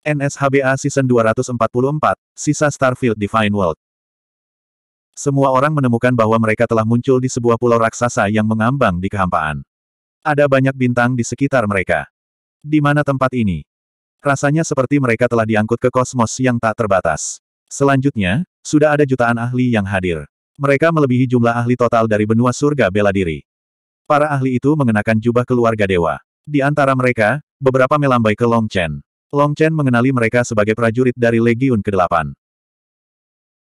NSHBA Season 244, Sisa Starfield Divine World. Semua orang menemukan bahwa mereka telah muncul di sebuah pulau raksasa yang mengambang di kehampaan. Ada banyak bintang di sekitar mereka. Di mana tempat ini? Rasanya seperti mereka telah diangkut ke kosmos yang tak terbatas. Selanjutnya, sudah ada jutaan ahli yang hadir. Mereka melebihi jumlah ahli total dari benua surga bela diri. Para ahli itu mengenakan jubah keluarga dewa. Di antara mereka, beberapa melambai ke Long Chen. Long Chen mengenali mereka sebagai prajurit dari Legiun ke-8.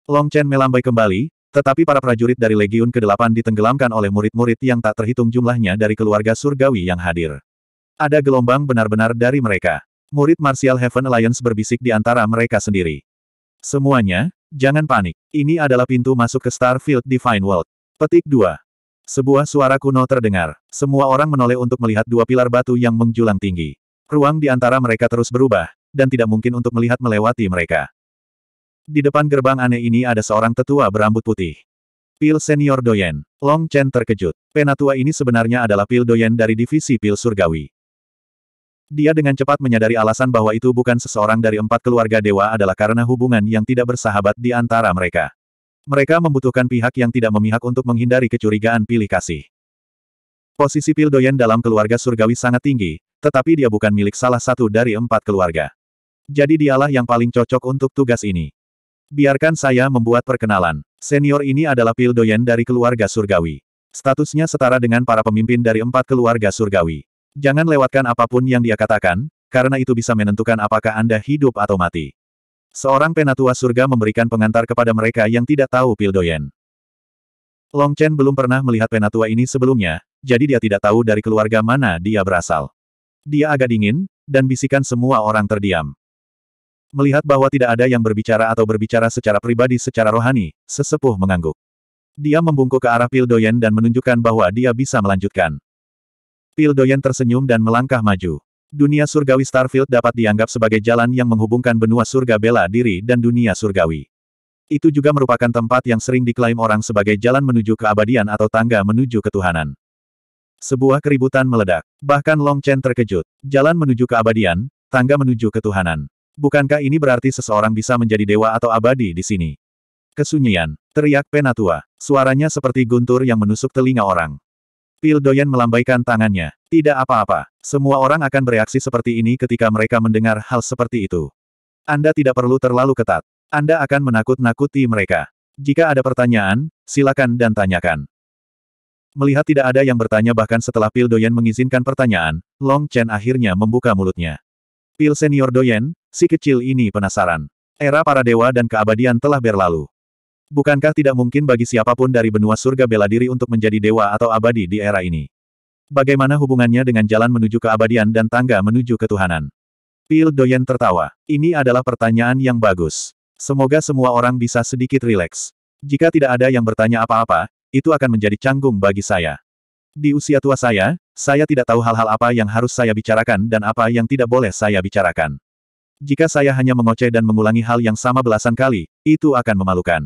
Long Chen melambai kembali, tetapi para prajurit dari Legiun ke-8 ditenggelamkan oleh murid-murid yang tak terhitung jumlahnya dari keluarga surgawi yang hadir. Ada gelombang benar-benar dari mereka. Murid Martial Heaven Alliance berbisik di antara mereka sendiri. Semuanya, jangan panik. Ini adalah pintu masuk ke Starfield Divine World. Petik 2. Sebuah suara kuno terdengar. Semua orang menoleh untuk melihat dua pilar batu yang menjulang tinggi. Ruang di antara mereka terus berubah, dan tidak mungkin untuk melihat melewati mereka. Di depan gerbang aneh ini ada seorang tetua berambut putih. Pil Senior Doyen. Long Chen terkejut. Penatua ini sebenarnya adalah Pil Doyen dari Divisi Pil Surgawi. Dia dengan cepat menyadari alasan bahwa itu bukan seseorang dari empat keluarga dewa adalah karena hubungan yang tidak bersahabat di antara mereka. Mereka membutuhkan pihak yang tidak memihak untuk menghindari kecurigaan pilih kasih. Posisi Pil Doyen dalam keluarga surgawi sangat tinggi, tetapi dia bukan milik salah satu dari empat keluarga. Jadi dialah yang paling cocok untuk tugas ini. Biarkan saya membuat perkenalan. Senior ini adalah Pil Doyen dari keluarga surgawi. Statusnya setara dengan para pemimpin dari empat keluarga surgawi. Jangan lewatkan apapun yang dia katakan, karena itu bisa menentukan apakah Anda hidup atau mati. Seorang penatua surga memberikan pengantar kepada mereka yang tidak tahu Pildoyen. Long Chen belum pernah melihat penatua ini sebelumnya, jadi dia tidak tahu dari keluarga mana dia berasal. Dia agak dingin, dan bisikan semua orang terdiam. Melihat bahwa tidak ada yang berbicara atau berbicara secara pribadi secara rohani, sesepuh mengangguk. Dia membungkuk ke arah Pildoyen dan menunjukkan bahwa dia bisa melanjutkan. Pildoyen tersenyum dan melangkah maju. Dunia surgawi Starfield dapat dianggap sebagai jalan yang menghubungkan benua surga bela diri dan dunia surgawi. Itu juga merupakan tempat yang sering diklaim orang sebagai jalan menuju keabadian atau tangga menuju ketuhanan. Sebuah keributan meledak. Bahkan Long Chen terkejut. Jalan menuju keabadian, tangga menuju ketuhanan. Bukankah ini berarti seseorang bisa menjadi dewa atau abadi di sini? Kesunyian. Teriak Penatua. Suaranya seperti guntur yang menusuk telinga orang. Pil Doyen melambaikan tangannya. Tidak apa-apa. Semua orang akan bereaksi seperti ini ketika mereka mendengar hal seperti itu. Anda tidak perlu terlalu ketat. Anda akan menakut-nakuti mereka. Jika ada pertanyaan, silakan dan tanyakan. Melihat tidak ada yang bertanya bahkan setelah Pil Doyen mengizinkan pertanyaan, Long Chen akhirnya membuka mulutnya. Pil Senior Doyen, si kecil ini penasaran. Era para dewa dan keabadian telah berlalu. Bukankah tidak mungkin bagi siapapun dari benua surga bela diri untuk menjadi dewa atau abadi di era ini? Bagaimana hubungannya dengan jalan menuju keabadian dan tangga menuju ketuhanan? Pil Doyen tertawa. Ini adalah pertanyaan yang bagus. Semoga semua orang bisa sedikit rileks. Jika tidak ada yang bertanya apa-apa, itu akan menjadi canggung bagi saya. Di usia tua saya, saya tidak tahu hal-hal apa yang harus saya bicarakan dan apa yang tidak boleh saya bicarakan. Jika saya hanya mengoceh dan mengulangi hal yang sama belasan kali, itu akan memalukan.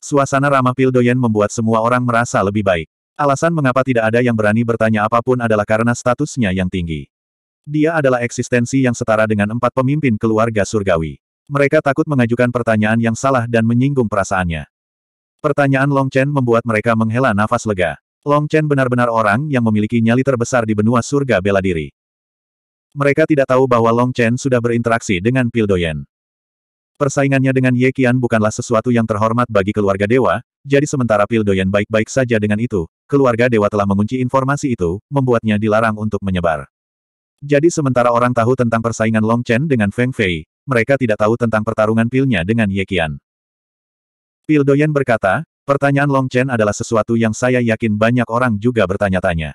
Suasana ramah Pildoyen membuat semua orang merasa lebih baik. Alasan mengapa tidak ada yang berani bertanya apapun adalah karena statusnya yang tinggi. Dia adalah eksistensi yang setara dengan empat pemimpin keluarga surgawi. Mereka takut mengajukan pertanyaan yang salah dan menyinggung perasaannya. Pertanyaan Long Chen membuat mereka menghela nafas lega. Long Chen benar-benar orang yang memiliki nyali terbesar di benua surga bela diri. Mereka tidak tahu bahwa Long Chen sudah berinteraksi dengan Pil Doyen. Persaingannya dengan Ye Qian bukanlah sesuatu yang terhormat bagi keluarga dewa, jadi sementara Pil Doyen baik-baik saja dengan itu, keluarga dewa telah mengunci informasi itu, membuatnya dilarang untuk menyebar. Jadi sementara orang tahu tentang persaingan Long Chen dengan Feng Fei, mereka tidak tahu tentang pertarungan pilnya dengan Ye Qian. Doyen berkata, pertanyaan Long Chen adalah sesuatu yang saya yakin banyak orang juga bertanya-tanya.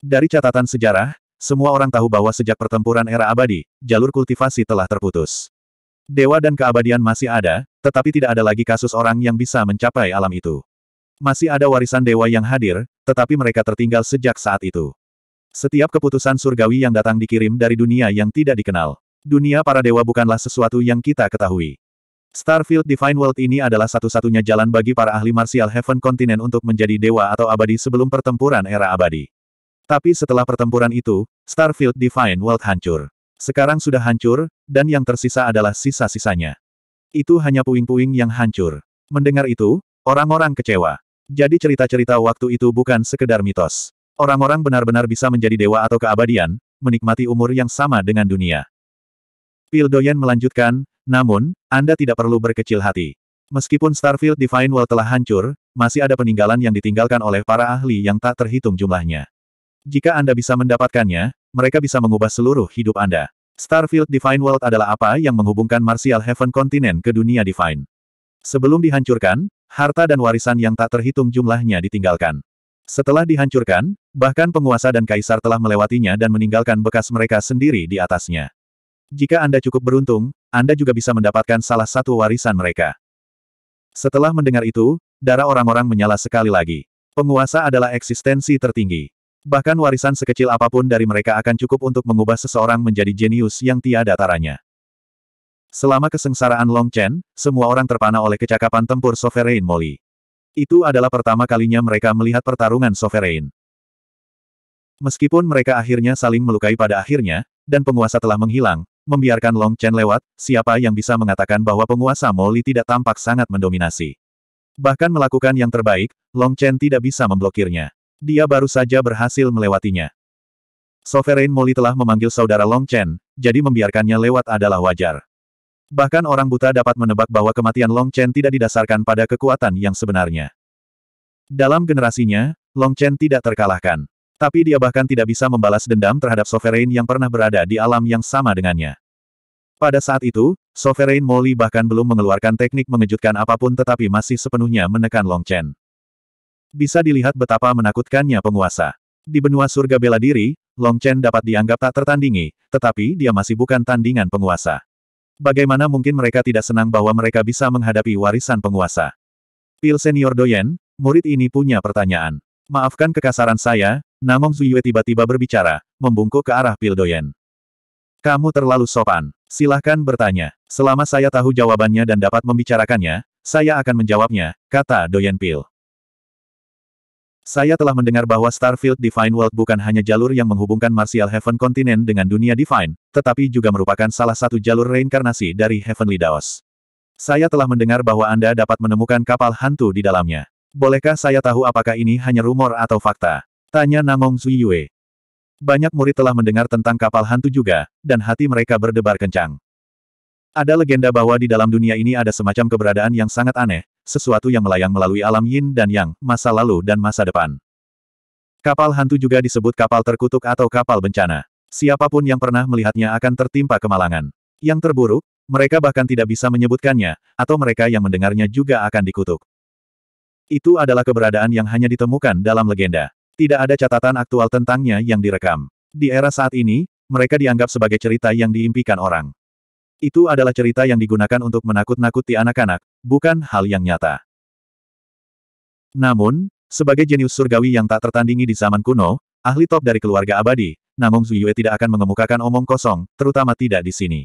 Dari catatan sejarah, semua orang tahu bahwa sejak pertempuran era abadi, jalur kultivasi telah terputus. Dewa dan keabadian masih ada, tetapi tidak ada lagi kasus orang yang bisa mencapai alam itu. Masih ada warisan dewa yang hadir, tetapi mereka tertinggal sejak saat itu. Setiap keputusan surgawi yang datang dikirim dari dunia yang tidak dikenal. Dunia para dewa bukanlah sesuatu yang kita ketahui. Starfield Divine World ini adalah satu-satunya jalan bagi para ahli martial Heaven Continent untuk menjadi dewa atau abadi sebelum pertempuran era abadi. Tapi setelah pertempuran itu, Starfield Divine World hancur. Sekarang sudah hancur, dan yang tersisa adalah sisa-sisanya. Itu hanya puing-puing yang hancur. Mendengar itu, orang-orang kecewa. Jadi cerita-cerita waktu itu bukan sekedar mitos. Orang-orang benar-benar bisa menjadi dewa atau keabadian, menikmati umur yang sama dengan dunia. Pildoyan melanjutkan, namun, Anda tidak perlu berkecil hati. Meskipun Starfield Divine World telah hancur, masih ada peninggalan yang ditinggalkan oleh para ahli yang tak terhitung jumlahnya. Jika Anda bisa mendapatkannya, mereka bisa mengubah seluruh hidup Anda. Starfield Divine World adalah apa yang menghubungkan Martial Heaven Continent ke dunia Divine. Sebelum dihancurkan, harta dan warisan yang tak terhitung jumlahnya ditinggalkan. Setelah dihancurkan, bahkan penguasa dan kaisar telah melewatinya dan meninggalkan bekas mereka sendiri di atasnya. Jika Anda cukup beruntung, Anda juga bisa mendapatkan salah satu warisan mereka. Setelah mendengar itu, darah orang-orang menyala sekali lagi. Penguasa adalah eksistensi tertinggi. Bahkan warisan sekecil apapun dari mereka akan cukup untuk mengubah seseorang menjadi jenius yang tiada taranya. Selama kesengsaraan Long Chen, semua orang terpana oleh kecakapan tempur Sovereign Molly. Itu adalah pertama kalinya mereka melihat pertarungan Sovereign. Meskipun mereka akhirnya saling melukai pada akhirnya, dan penguasa telah menghilang, membiarkan Long Chen lewat, siapa yang bisa mengatakan bahwa penguasa Moli tidak tampak sangat mendominasi. Bahkan melakukan yang terbaik, Long Chen tidak bisa memblokirnya. Dia baru saja berhasil melewatinya. Sovereign Moli telah memanggil saudara Long Chen, jadi membiarkannya lewat adalah wajar. Bahkan orang buta dapat menebak bahwa kematian Long Chen tidak didasarkan pada kekuatan yang sebenarnya. Dalam generasinya, Long Chen tidak terkalahkan. Tapi dia bahkan tidak bisa membalas dendam terhadap Sovereign yang pernah berada di alam yang sama dengannya. Pada saat itu, Sovereign Molly bahkan belum mengeluarkan teknik mengejutkan apapun tetapi masih sepenuhnya menekan Long Chen. Bisa dilihat betapa menakutkannya penguasa. Di benua surga bela diri, Long Chen dapat dianggap tak tertandingi, tetapi dia masih bukan tandingan penguasa. Bagaimana mungkin mereka tidak senang bahwa mereka bisa menghadapi warisan penguasa? Pil senior Doyen, murid ini punya pertanyaan. Maafkan kekasaran saya, Namong Zuyue tiba-tiba berbicara, membungkuk ke arah Pil Pildoyen. Kamu terlalu sopan. Silahkan bertanya. Selama saya tahu jawabannya dan dapat membicarakannya, saya akan menjawabnya, kata Doyen Pil. Saya telah mendengar bahwa Starfield Divine World bukan hanya jalur yang menghubungkan Martial Heaven Continent dengan dunia Divine, tetapi juga merupakan salah satu jalur reinkarnasi dari Heavenly Daos. Saya telah mendengar bahwa Anda dapat menemukan kapal hantu di dalamnya. Bolehkah saya tahu apakah ini hanya rumor atau fakta? Tanya Namong Zuyue. Banyak murid telah mendengar tentang kapal hantu juga, dan hati mereka berdebar kencang. Ada legenda bahwa di dalam dunia ini ada semacam keberadaan yang sangat aneh, sesuatu yang melayang melalui alam yin dan yang, masa lalu dan masa depan. Kapal hantu juga disebut kapal terkutuk atau kapal bencana. Siapapun yang pernah melihatnya akan tertimpa kemalangan. Yang terburuk, mereka bahkan tidak bisa menyebutkannya, atau mereka yang mendengarnya juga akan dikutuk. Itu adalah keberadaan yang hanya ditemukan dalam legenda. Tidak ada catatan aktual tentangnya yang direkam. Di era saat ini, mereka dianggap sebagai cerita yang diimpikan orang. Itu adalah cerita yang digunakan untuk menakut-nakuti anak-anak, bukan hal yang nyata. Namun, sebagai jenius surgawi yang tak tertandingi di zaman kuno, ahli top dari keluarga abadi, Namung Zuyue tidak akan mengemukakan omong kosong, terutama tidak di sini.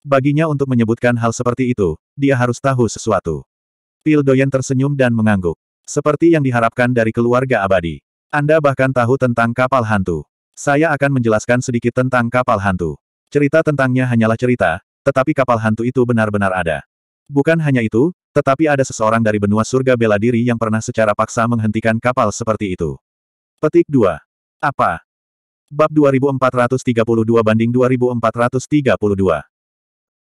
Baginya untuk menyebutkan hal seperti itu, dia harus tahu sesuatu. Pil Doyen tersenyum dan mengangguk. Seperti yang diharapkan dari keluarga abadi. Anda bahkan tahu tentang kapal hantu. Saya akan menjelaskan sedikit tentang kapal hantu. Cerita tentangnya hanyalah cerita, tetapi kapal hantu itu benar-benar ada. Bukan hanya itu, tetapi ada seseorang dari benua surga bela diri yang pernah secara paksa menghentikan kapal seperti itu. Petik 2. Apa? Bab 2432 banding 2432.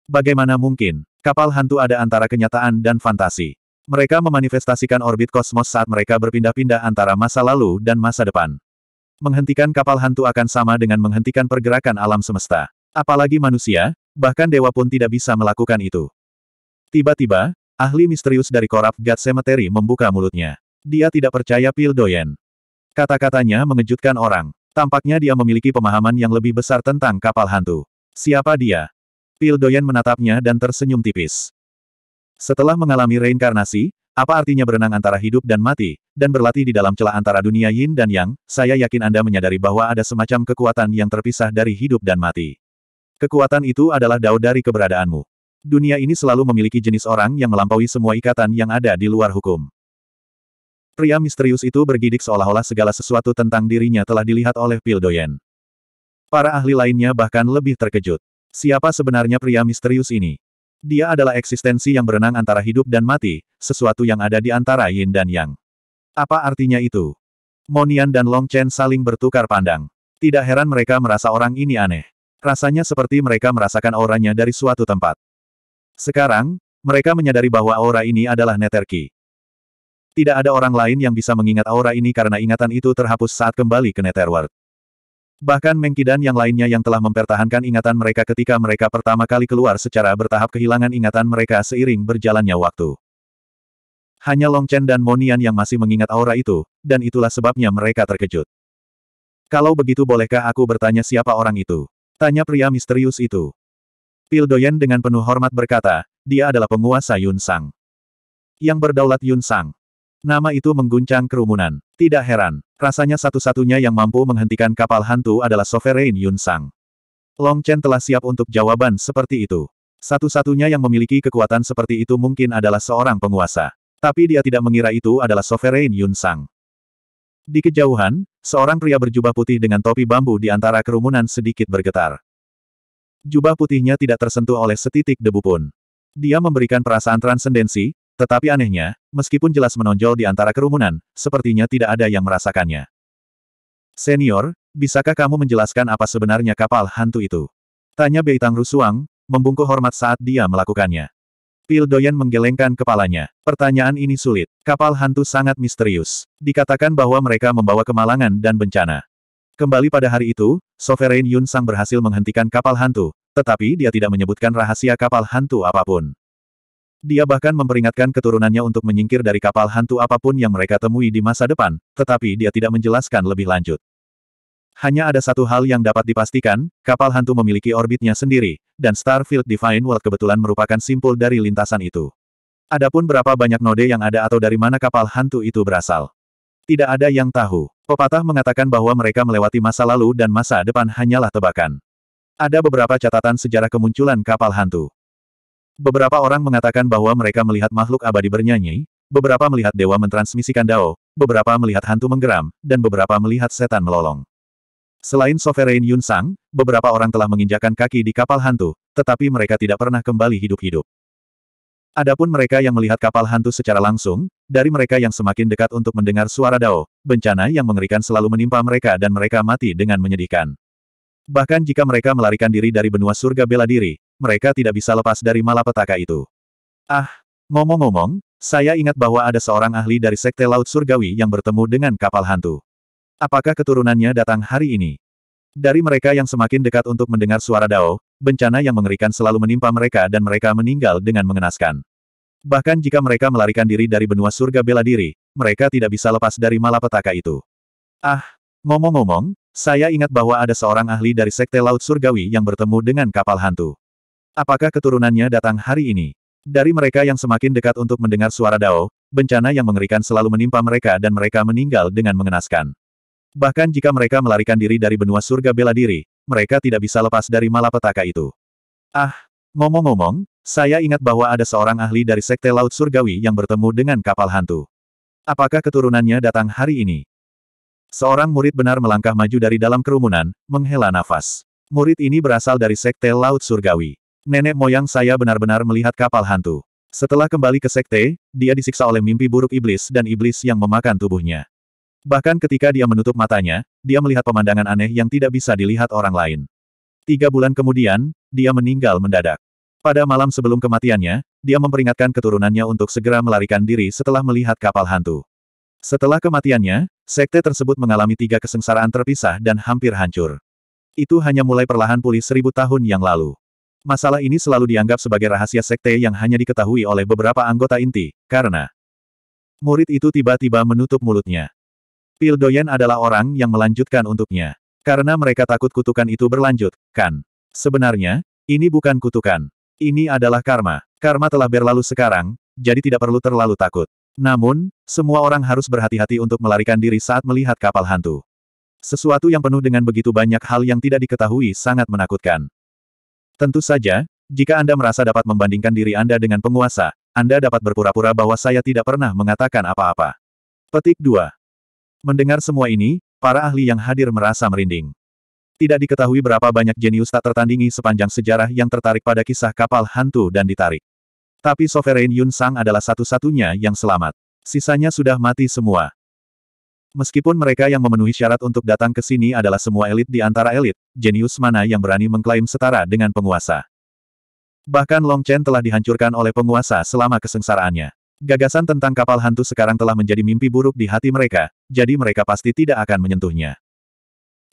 Bagaimana mungkin, kapal hantu ada antara kenyataan dan fantasi? Mereka memanifestasikan orbit kosmos saat mereka berpindah-pindah antara masa lalu dan masa depan. Menghentikan kapal hantu akan sama dengan menghentikan pergerakan alam semesta. Apalagi manusia, bahkan dewa pun tidak bisa melakukan itu. Tiba-tiba, ahli misterius dari Korab God Cemetery membuka mulutnya. Dia tidak percaya Pil Doyen. Kata-katanya mengejutkan orang. Tampaknya dia memiliki pemahaman yang lebih besar tentang kapal hantu. Siapa dia? Pil Doyen menatapnya dan tersenyum tipis. Setelah mengalami reinkarnasi, apa artinya berenang antara hidup dan mati, dan berlatih di dalam celah antara dunia yin dan yang, saya yakin Anda menyadari bahwa ada semacam kekuatan yang terpisah dari hidup dan mati. Kekuatan itu adalah dao dari keberadaanmu. Dunia ini selalu memiliki jenis orang yang melampaui semua ikatan yang ada di luar hukum. Pria misterius itu bergidik seolah-olah segala sesuatu tentang dirinya telah dilihat oleh Pildoyen. Para ahli lainnya bahkan lebih terkejut. Siapa sebenarnya pria misterius ini? Dia adalah eksistensi yang berenang antara hidup dan mati, sesuatu yang ada di antara yin dan yang. Apa artinya itu? Monian dan Long Chen saling bertukar pandang. Tidak heran mereka merasa orang ini aneh. Rasanya seperti mereka merasakan auranya dari suatu tempat. Sekarang, mereka menyadari bahwa aura ini adalah Neterki. Tidak ada orang lain yang bisa mengingat aura ini karena ingatan itu terhapus saat kembali ke Netherworld. Bahkan Mengkidan yang lainnya yang telah mempertahankan ingatan mereka ketika mereka pertama kali keluar secara bertahap kehilangan ingatan mereka seiring berjalannya waktu. Hanya Long Chen dan Monian yang masih mengingat aura itu, dan itulah sebabnya mereka terkejut. Kalau begitu bolehkah aku bertanya siapa orang itu? Tanya pria misterius itu. Pil Doyen dengan penuh hormat berkata, dia adalah penguasa Yun Sang. Yang berdaulat Yun Sang. Nama itu mengguncang kerumunan. Tidak heran, Rasanya satu-satunya yang mampu menghentikan kapal hantu adalah Sovereign Yun Sang. Long Chen telah siap untuk jawaban seperti itu. Satu-satunya yang memiliki kekuatan seperti itu mungkin adalah seorang penguasa. Tapi dia tidak mengira itu adalah Sovereign Yun Sang. Di kejauhan, seorang pria berjubah putih dengan topi bambu di antara kerumunan sedikit bergetar. Jubah putihnya tidak tersentuh oleh setitik debu pun. Dia memberikan perasaan transendensi, tetapi anehnya, meskipun jelas menonjol di antara kerumunan, sepertinya tidak ada yang merasakannya. Senior, bisakah kamu menjelaskan apa sebenarnya kapal hantu itu? Tanya Beitang Rusuang, membungkuk hormat saat dia melakukannya. Pil Doyen menggelengkan kepalanya. Pertanyaan ini sulit. Kapal hantu sangat misterius. Dikatakan bahwa mereka membawa kemalangan dan bencana. Kembali pada hari itu, Sovereign Yun Sang berhasil menghentikan kapal hantu, tetapi dia tidak menyebutkan rahasia kapal hantu apapun. Dia bahkan memperingatkan keturunannya untuk menyingkir dari kapal hantu apapun yang mereka temui di masa depan, tetapi dia tidak menjelaskan lebih lanjut. Hanya ada satu hal yang dapat dipastikan, kapal hantu memiliki orbitnya sendiri, dan Starfield Divine World kebetulan merupakan simpul dari lintasan itu. Adapun berapa banyak node yang ada atau dari mana kapal hantu itu berasal. Tidak ada yang tahu. Pepatah mengatakan bahwa mereka melewati masa lalu dan masa depan hanyalah tebakan. Ada beberapa catatan sejarah kemunculan kapal hantu. Beberapa orang mengatakan bahwa mereka melihat makhluk abadi bernyanyi, beberapa melihat dewa mentransmisikan dao, beberapa melihat hantu menggeram, dan beberapa melihat setan melolong. Selain Sovereign Yun Sang, beberapa orang telah menginjakan kaki di kapal hantu, tetapi mereka tidak pernah kembali hidup-hidup. Adapun mereka yang melihat kapal hantu secara langsung, dari mereka yang semakin dekat untuk mendengar suara dao, bencana yang mengerikan selalu menimpa mereka dan mereka mati dengan menyedihkan. Bahkan jika mereka melarikan diri dari benua surga bela diri, mereka tidak bisa lepas dari malapetaka itu. Ah, ngomong-ngomong, saya ingat bahwa ada seorang ahli dari Sekte Laut Surgawi yang bertemu dengan kapal hantu. Apakah keturunannya datang hari ini? Dari mereka yang semakin dekat untuk mendengar suara Dao, bencana yang mengerikan selalu menimpa mereka dan mereka meninggal dengan mengenaskan. Bahkan jika mereka melarikan diri dari benua surga bela diri, mereka tidak bisa lepas dari malapetaka itu. Ah, ngomong-ngomong, saya ingat bahwa ada seorang ahli dari Sekte Laut Surgawi yang bertemu dengan kapal hantu. Apakah keturunannya datang hari ini? Dari mereka yang semakin dekat untuk mendengar suara Dao, bencana yang mengerikan selalu menimpa mereka dan mereka meninggal dengan mengenaskan. Bahkan jika mereka melarikan diri dari benua surga bela diri, mereka tidak bisa lepas dari malapetaka itu. Ah, ngomong-ngomong, saya ingat bahwa ada seorang ahli dari Sekte Laut Surgawi yang bertemu dengan kapal hantu. Apakah keturunannya datang hari ini? Seorang murid benar melangkah maju dari dalam kerumunan, menghela nafas. Murid ini berasal dari Sekte Laut Surgawi. Nenek moyang saya benar-benar melihat kapal hantu. Setelah kembali ke sekte, dia disiksa oleh mimpi buruk iblis dan iblis yang memakan tubuhnya. Bahkan ketika dia menutup matanya, dia melihat pemandangan aneh yang tidak bisa dilihat orang lain. Tiga bulan kemudian, dia meninggal mendadak. Pada malam sebelum kematiannya, dia memperingatkan keturunannya untuk segera melarikan diri setelah melihat kapal hantu. Setelah kematiannya, sekte tersebut mengalami tiga kesengsaraan terpisah dan hampir hancur. Itu hanya mulai perlahan pulih seribu tahun yang lalu. Masalah ini selalu dianggap sebagai rahasia sekte yang hanya diketahui oleh beberapa anggota inti, karena murid itu tiba-tiba menutup mulutnya. Pil Doyen adalah orang yang melanjutkan untuknya. Karena mereka takut kutukan itu berlanjut, kan? Sebenarnya, ini bukan kutukan. Ini adalah karma. Karma telah berlalu sekarang, jadi tidak perlu terlalu takut. Namun, semua orang harus berhati-hati untuk melarikan diri saat melihat kapal hantu. Sesuatu yang penuh dengan begitu banyak hal yang tidak diketahui sangat menakutkan. Tentu saja, jika Anda merasa dapat membandingkan diri Anda dengan penguasa, Anda dapat berpura-pura bahwa saya tidak pernah mengatakan apa-apa. Petik 2. Mendengar semua ini, para ahli yang hadir merasa merinding. Tidak diketahui berapa banyak jenius tak tertandingi sepanjang sejarah yang tertarik pada kisah kapal hantu dan ditarik. Tapi Sovereign Yun Sang adalah satu-satunya yang selamat. Sisanya sudah mati semua. Meskipun mereka yang memenuhi syarat untuk datang ke sini adalah semua elit di antara elit, jenius mana yang berani mengklaim setara dengan penguasa. Bahkan Long Chen telah dihancurkan oleh penguasa selama kesengsaraannya. Gagasan tentang kapal hantu sekarang telah menjadi mimpi buruk di hati mereka, jadi mereka pasti tidak akan menyentuhnya.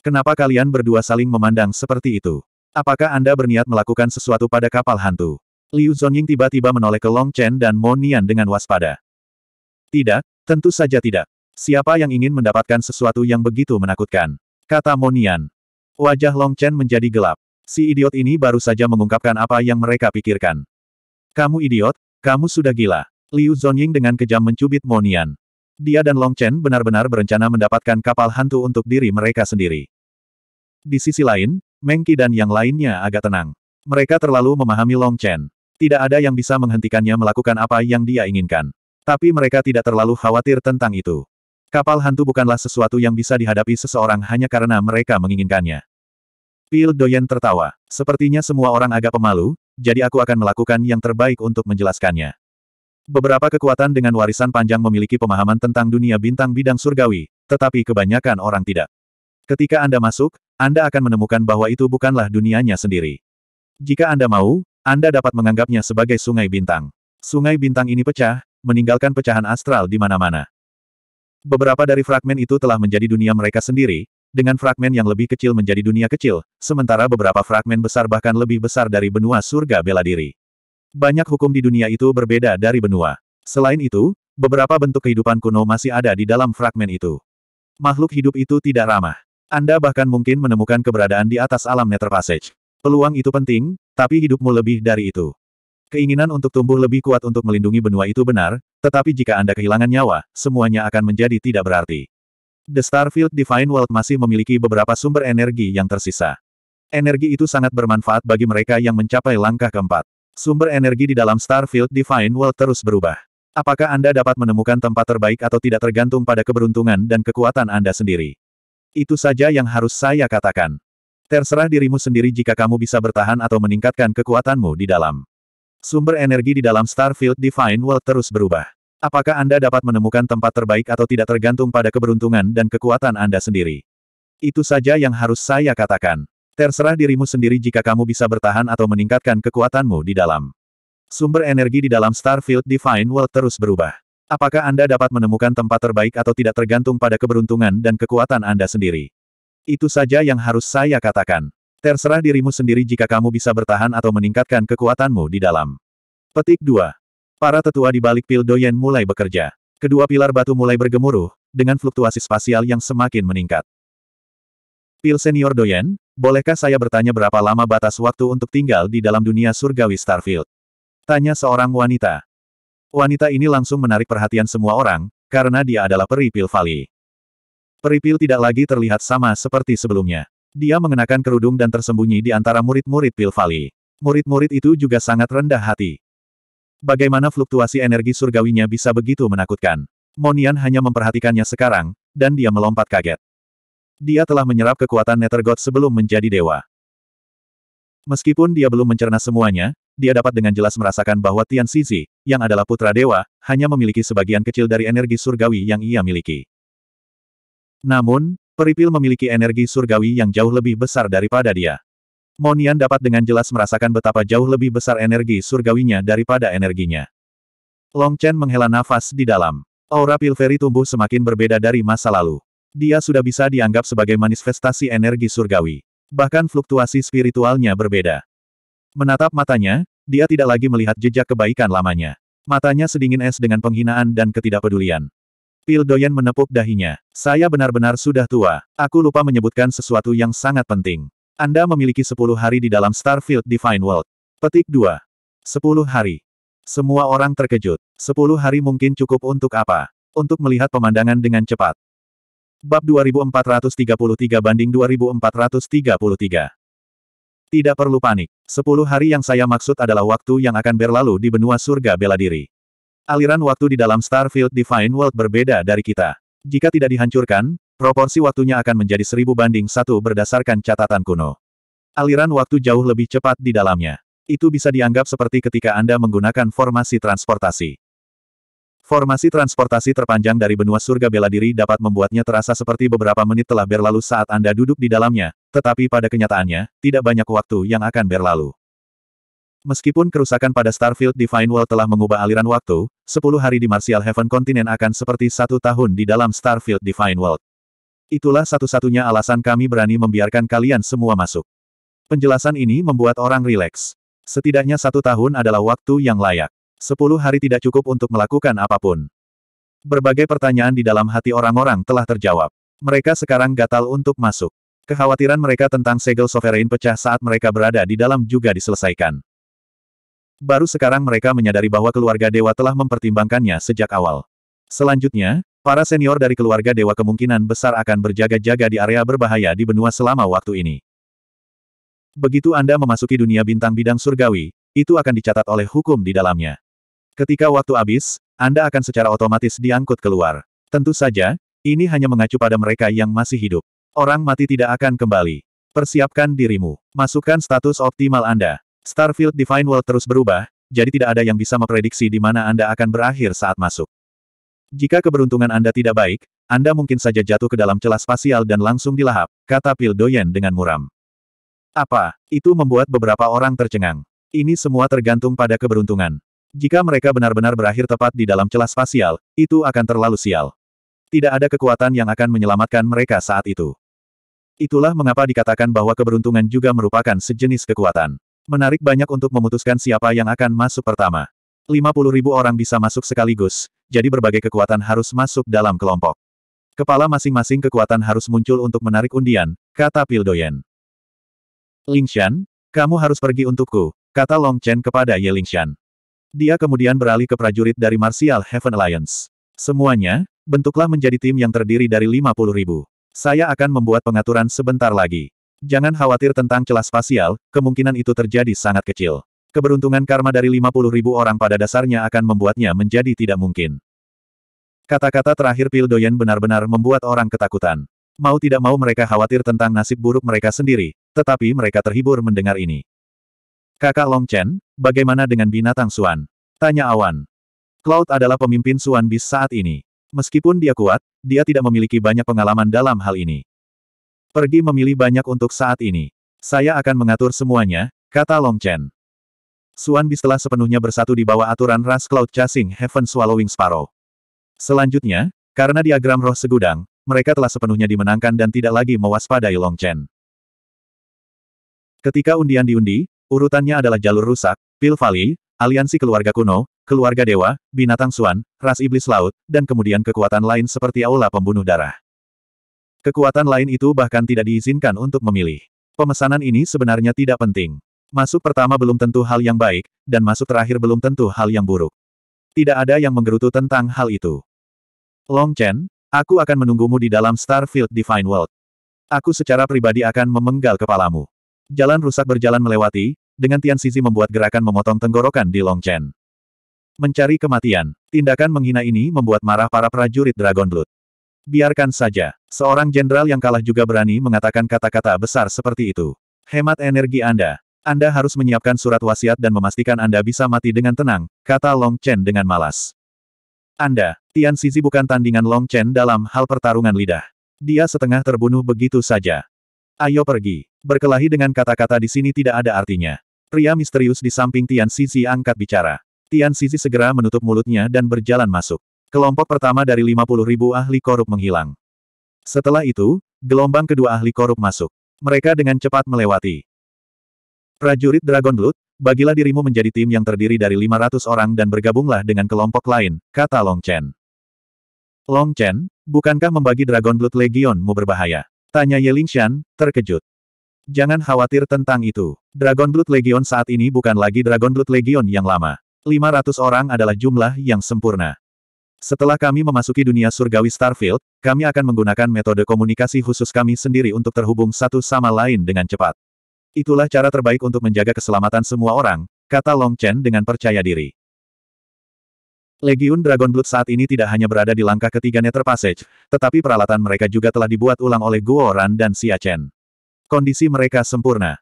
Kenapa kalian berdua saling memandang seperti itu? Apakah Anda berniat melakukan sesuatu pada kapal hantu? Liu Zhongying tiba-tiba menoleh ke Long Chen dan Mo Nian dengan waspada. Tidak, tentu saja tidak. Siapa yang ingin mendapatkan sesuatu yang begitu menakutkan? Kata Monian. Wajah Long Chen menjadi gelap. Si idiot ini baru saja mengungkapkan apa yang mereka pikirkan. Kamu idiot, kamu sudah gila. Liu Zonying dengan kejam mencubit Monian. Dia dan Long Chen benar-benar berencana mendapatkan kapal hantu untuk diri mereka sendiri. Di sisi lain, Mengki dan yang lainnya agak tenang. Mereka terlalu memahami Long Chen. Tidak ada yang bisa menghentikannya melakukan apa yang dia inginkan. Tapi mereka tidak terlalu khawatir tentang itu. Kapal hantu bukanlah sesuatu yang bisa dihadapi seseorang hanya karena mereka menginginkannya. Pil Doyen tertawa. Sepertinya semua orang agak pemalu, jadi aku akan melakukan yang terbaik untuk menjelaskannya. Beberapa kekuatan dengan warisan panjang memiliki pemahaman tentang dunia bintang bidang surgawi, tetapi kebanyakan orang tidak. Ketika Anda masuk, Anda akan menemukan bahwa itu bukanlah dunianya sendiri. Jika Anda mau, Anda dapat menganggapnya sebagai sungai bintang. Sungai bintang ini pecah, meninggalkan pecahan astral di mana-mana. Beberapa dari fragmen itu telah menjadi dunia mereka sendiri, dengan fragmen yang lebih kecil menjadi dunia kecil, sementara beberapa fragmen besar bahkan lebih besar dari benua surga bela diri. Banyak hukum di dunia itu berbeda dari benua. Selain itu, beberapa bentuk kehidupan kuno masih ada di dalam fragmen itu. Makhluk hidup itu tidak ramah. Anda bahkan mungkin menemukan keberadaan di atas alam Nether Passage. Peluang itu penting, tapi hidupmu lebih dari itu. Keinginan untuk tumbuh lebih kuat untuk melindungi benua itu benar, tetapi jika Anda kehilangan nyawa, semuanya akan menjadi tidak berarti. The Starfield Divine World masih memiliki beberapa sumber energi yang tersisa. Energi itu sangat bermanfaat bagi mereka yang mencapai langkah keempat. Sumber energi di dalam Starfield Divine World terus berubah. Apakah Anda dapat menemukan tempat terbaik atau tidak tergantung pada keberuntungan dan kekuatan Anda sendiri. Itu saja yang harus saya katakan. Terserah dirimu sendiri jika kamu bisa bertahan atau meningkatkan kekuatanmu di dalam. Sumber energi di dalam Starfield Divine World terus berubah. Apakah Anda dapat menemukan tempat terbaik atau tidak tergantung pada keberuntungan dan kekuatan Anda sendiri? Itu saja yang harus saya katakan. Terserah dirimu sendiri jika kamu bisa bertahan atau meningkatkan kekuatanmu di dalam. Sumber energi di dalam Starfield Divine World terus berubah. Apakah Anda dapat menemukan tempat terbaik atau tidak tergantung pada keberuntungan dan kekuatan Anda sendiri? Itu saja yang harus saya katakan. Terserah dirimu sendiri jika kamu bisa bertahan atau meningkatkan kekuatanmu di dalam. Petik 2. Para tetua di balik pil Doyen mulai bekerja. Kedua pilar batu mulai bergemuruh, dengan fluktuasi spasial yang semakin meningkat. Pil senior Doyen, bolehkah saya bertanya berapa lama batas waktu untuk tinggal di dalam dunia surgawi Starfield? Tanya seorang wanita. Wanita ini langsung menarik perhatian semua orang, karena dia adalah peri pil Vali. Peripil tidak lagi terlihat sama seperti sebelumnya. Dia mengenakan kerudung dan tersembunyi di antara murid-murid Pil Murid-murid itu juga sangat rendah hati. Bagaimana fluktuasi energi surgawinya bisa begitu menakutkan? Monian hanya memperhatikannya sekarang, dan dia melompat kaget. Dia telah menyerap kekuatan Nethergod sebelum menjadi dewa. Meskipun dia belum mencerna semuanya, dia dapat dengan jelas merasakan bahwa Tian Sizi, yang adalah putra dewa, hanya memiliki sebagian kecil dari energi surgawi yang ia miliki. Namun, Peripil memiliki energi surgawi yang jauh lebih besar daripada dia. Monian dapat dengan jelas merasakan betapa jauh lebih besar energi surgawinya daripada energinya. Long Chen menghela nafas di dalam. Aura Pilferi tumbuh semakin berbeda dari masa lalu. Dia sudah bisa dianggap sebagai manifestasi energi surgawi. Bahkan fluktuasi spiritualnya berbeda. Menatap matanya, dia tidak lagi melihat jejak kebaikan lamanya. Matanya sedingin es dengan penghinaan dan ketidakpedulian. Pil Doyen menepuk dahinya. Saya benar-benar sudah tua. Aku lupa menyebutkan sesuatu yang sangat penting. Anda memiliki 10 hari di dalam Starfield Divine World. Petik 2. 10 hari. Semua orang terkejut. 10 hari mungkin cukup untuk apa? Untuk melihat pemandangan dengan cepat. Bab 2433 banding 2433. Tidak perlu panik. 10 hari yang saya maksud adalah waktu yang akan berlalu di benua surga bela diri. Aliran waktu di dalam Starfield Divine World berbeda dari kita. Jika tidak dihancurkan, proporsi waktunya akan menjadi seribu banding satu berdasarkan catatan kuno. Aliran waktu jauh lebih cepat di dalamnya. Itu bisa dianggap seperti ketika Anda menggunakan formasi transportasi. Formasi transportasi terpanjang dari benua surga bela diri dapat membuatnya terasa seperti beberapa menit telah berlalu saat Anda duduk di dalamnya, tetapi pada kenyataannya, tidak banyak waktu yang akan berlalu. Meskipun kerusakan pada Starfield Divine World telah mengubah aliran waktu, 10 hari di Martial Heaven Continent akan seperti satu tahun di dalam Starfield Divine World. Itulah satu-satunya alasan kami berani membiarkan kalian semua masuk. Penjelasan ini membuat orang rileks. Setidaknya satu tahun adalah waktu yang layak. Sepuluh hari tidak cukup untuk melakukan apapun. Berbagai pertanyaan di dalam hati orang-orang telah terjawab. Mereka sekarang gatal untuk masuk. Kekhawatiran mereka tentang segel sovereign pecah saat mereka berada di dalam juga diselesaikan. Baru sekarang mereka menyadari bahwa keluarga dewa telah mempertimbangkannya sejak awal. Selanjutnya, para senior dari keluarga dewa kemungkinan besar akan berjaga-jaga di area berbahaya di benua selama waktu ini. Begitu Anda memasuki dunia bintang bidang surgawi, itu akan dicatat oleh hukum di dalamnya. Ketika waktu habis, Anda akan secara otomatis diangkut keluar. Tentu saja, ini hanya mengacu pada mereka yang masih hidup. Orang mati tidak akan kembali. Persiapkan dirimu. Masukkan status optimal Anda. Starfield Divine World terus berubah, jadi tidak ada yang bisa memprediksi di mana Anda akan berakhir saat masuk. Jika keberuntungan Anda tidak baik, Anda mungkin saja jatuh ke dalam celah spasial dan langsung dilahap, kata Phil Doyen dengan muram. Apa? Itu membuat beberapa orang tercengang. Ini semua tergantung pada keberuntungan. Jika mereka benar-benar berakhir tepat di dalam celah spasial, itu akan terlalu sial. Tidak ada kekuatan yang akan menyelamatkan mereka saat itu. Itulah mengapa dikatakan bahwa keberuntungan juga merupakan sejenis kekuatan. Menarik banyak untuk memutuskan siapa yang akan masuk pertama. 50 ribu orang bisa masuk sekaligus, jadi berbagai kekuatan harus masuk dalam kelompok. Kepala masing-masing kekuatan harus muncul untuk menarik undian, kata Pildoyen. Lingshan, kamu harus pergi untukku, kata Long Chen kepada Ye Lingshan. Dia kemudian beralih ke prajurit dari Martial Heaven Alliance. Semuanya, bentuklah menjadi tim yang terdiri dari 50 ribu. Saya akan membuat pengaturan sebentar lagi. Jangan khawatir tentang celah spasial, kemungkinan itu terjadi sangat kecil. Keberuntungan karma dari 50 ribu orang pada dasarnya akan membuatnya menjadi tidak mungkin. Kata-kata terakhir Pil Doyen benar-benar membuat orang ketakutan. Mau tidak mau mereka khawatir tentang nasib buruk mereka sendiri, tetapi mereka terhibur mendengar ini. Kakak Long Chen, bagaimana dengan binatang Suan? Tanya Awan. Cloud adalah pemimpin Suan Bis saat ini. Meskipun dia kuat, dia tidak memiliki banyak pengalaman dalam hal ini. Pergi memilih banyak untuk saat ini. Saya akan mengatur semuanya, kata Long Chen. Suan Bi telah sepenuhnya bersatu di bawah aturan ras Cloud Chasing Heaven Swallowing Sparrow. Selanjutnya, karena diagram roh segudang, mereka telah sepenuhnya dimenangkan dan tidak lagi mewaspadai Long Chen. Ketika undian diundi, urutannya adalah jalur rusak, Pil Valley, aliansi keluarga kuno, keluarga dewa, binatang suan, ras iblis laut, dan kemudian kekuatan lain seperti aula pembunuh darah. Kekuatan lain itu bahkan tidak diizinkan untuk memilih. Pemesanan ini sebenarnya tidak penting. Masuk pertama belum tentu hal yang baik, dan masuk terakhir belum tentu hal yang buruk. Tidak ada yang menggerutu tentang hal itu. Long Chen, aku akan menunggumu di dalam Starfield Divine World. Aku secara pribadi akan memenggal kepalamu. Jalan rusak berjalan melewati, dengan Tian Sizi membuat gerakan memotong tenggorokan di Long Chen. Mencari kematian, tindakan menghina ini membuat marah para prajurit Dragon Blood. Biarkan saja, seorang jenderal yang kalah juga berani mengatakan kata-kata besar seperti itu. Hemat energi Anda. Anda harus menyiapkan surat wasiat dan memastikan Anda bisa mati dengan tenang, kata Long Chen dengan malas. Anda, Tian Sisi bukan tandingan Long Chen dalam hal pertarungan lidah. Dia setengah terbunuh begitu saja. Ayo pergi. Berkelahi dengan kata-kata di sini tidak ada artinya. Pria misterius di samping Tian Sisi angkat bicara. Tian Sisi segera menutup mulutnya dan berjalan masuk. Kelompok pertama dari 50.000 ahli korup menghilang. Setelah itu, gelombang kedua ahli korup masuk. Mereka dengan cepat melewati. Prajurit Dragon Blood, bagilah dirimu menjadi tim yang terdiri dari 500 orang dan bergabunglah dengan kelompok lain, kata Long Chen. Long Chen, bukankah membagi Dragon Blood Legionmu berbahaya? Tanya Ye Lingxian, terkejut. Jangan khawatir tentang itu. Dragon Blood Legion saat ini bukan lagi Dragon Blood Legion yang lama. 500 orang adalah jumlah yang sempurna. Setelah kami memasuki dunia surgawi Starfield, kami akan menggunakan metode komunikasi khusus kami sendiri untuk terhubung satu sama lain dengan cepat. Itulah cara terbaik untuk menjaga keselamatan semua orang, kata Long Chen dengan percaya diri. Legiun Dragon Blood saat ini tidak hanya berada di langkah ketiga Nether Passage, tetapi peralatan mereka juga telah dibuat ulang oleh Guo Ran dan Xia Chen. Kondisi mereka sempurna.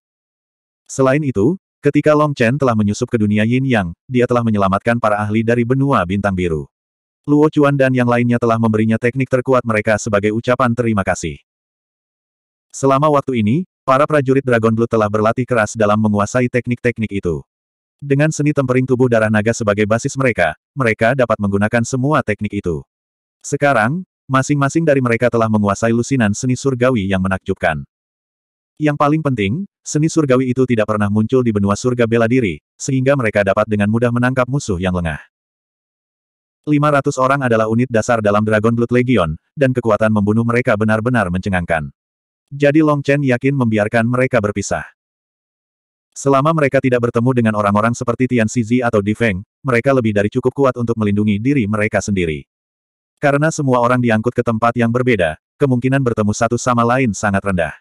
Selain itu, ketika Long Chen telah menyusup ke dunia Yin Yang, dia telah menyelamatkan para ahli dari benua bintang biru. Luo Chuan dan yang lainnya telah memberinya teknik terkuat mereka sebagai ucapan terima kasih. Selama waktu ini, para prajurit Dragon Blood telah berlatih keras dalam menguasai teknik-teknik itu. Dengan seni tempering tubuh darah naga sebagai basis mereka, mereka dapat menggunakan semua teknik itu. Sekarang, masing-masing dari mereka telah menguasai lusinan seni surgawi yang menakjubkan. Yang paling penting, seni surgawi itu tidak pernah muncul di benua surga bela diri, sehingga mereka dapat dengan mudah menangkap musuh yang lengah. 500 orang adalah unit dasar dalam Dragon Blood Legion, dan kekuatan membunuh mereka benar-benar mencengangkan. Jadi Long Chen yakin membiarkan mereka berpisah. Selama mereka tidak bertemu dengan orang-orang seperti Tian Xizi atau Di Feng, mereka lebih dari cukup kuat untuk melindungi diri mereka sendiri. Karena semua orang diangkut ke tempat yang berbeda, kemungkinan bertemu satu sama lain sangat rendah.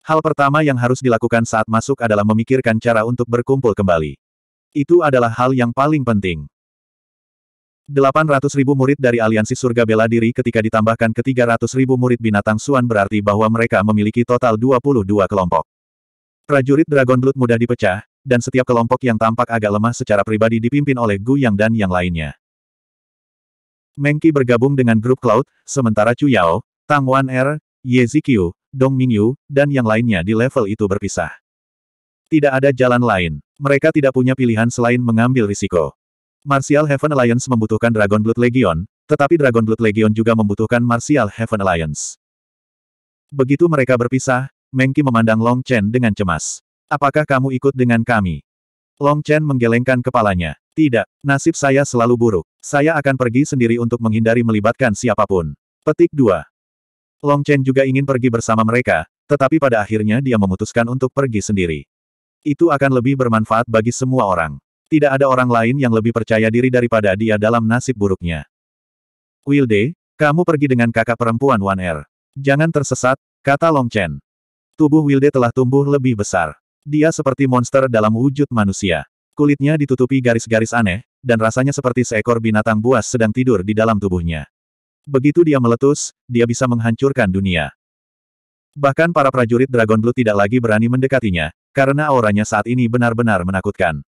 Hal pertama yang harus dilakukan saat masuk adalah memikirkan cara untuk berkumpul kembali. Itu adalah hal yang paling penting ribu murid dari aliansi surga bela diri ketika ditambahkan ke ribu murid binatang Suan berarti bahwa mereka memiliki total 22 kelompok. Prajurit Dragon Blood mudah dipecah, dan setiap kelompok yang tampak agak lemah secara pribadi dipimpin oleh Gu Yang dan yang lainnya. Mengki bergabung dengan grup Cloud, sementara Chu Yao, Tang Wan Er, Ye Zikyu, Dong Mingyu, dan yang lainnya di level itu berpisah. Tidak ada jalan lain. Mereka tidak punya pilihan selain mengambil risiko. Martial Heaven Alliance membutuhkan Dragon Blood Legion, tetapi Dragon Blood Legion juga membutuhkan Martial Heaven Alliance. Begitu mereka berpisah, Mengki memandang Long Chen dengan cemas. Apakah kamu ikut dengan kami? Long Chen menggelengkan kepalanya. Tidak, nasib saya selalu buruk. Saya akan pergi sendiri untuk menghindari melibatkan siapapun. Petik 2. Long Chen juga ingin pergi bersama mereka, tetapi pada akhirnya dia memutuskan untuk pergi sendiri. Itu akan lebih bermanfaat bagi semua orang. Tidak ada orang lain yang lebih percaya diri daripada dia dalam nasib buruknya. Wilde, kamu pergi dengan kakak perempuan Wan Er. Jangan tersesat, kata Long Chen. Tubuh Wilde telah tumbuh lebih besar. Dia seperti monster dalam wujud manusia. Kulitnya ditutupi garis-garis aneh, dan rasanya seperti seekor binatang buas sedang tidur di dalam tubuhnya. Begitu dia meletus, dia bisa menghancurkan dunia. Bahkan para prajurit Dragon Blue tidak lagi berani mendekatinya, karena auranya saat ini benar-benar menakutkan.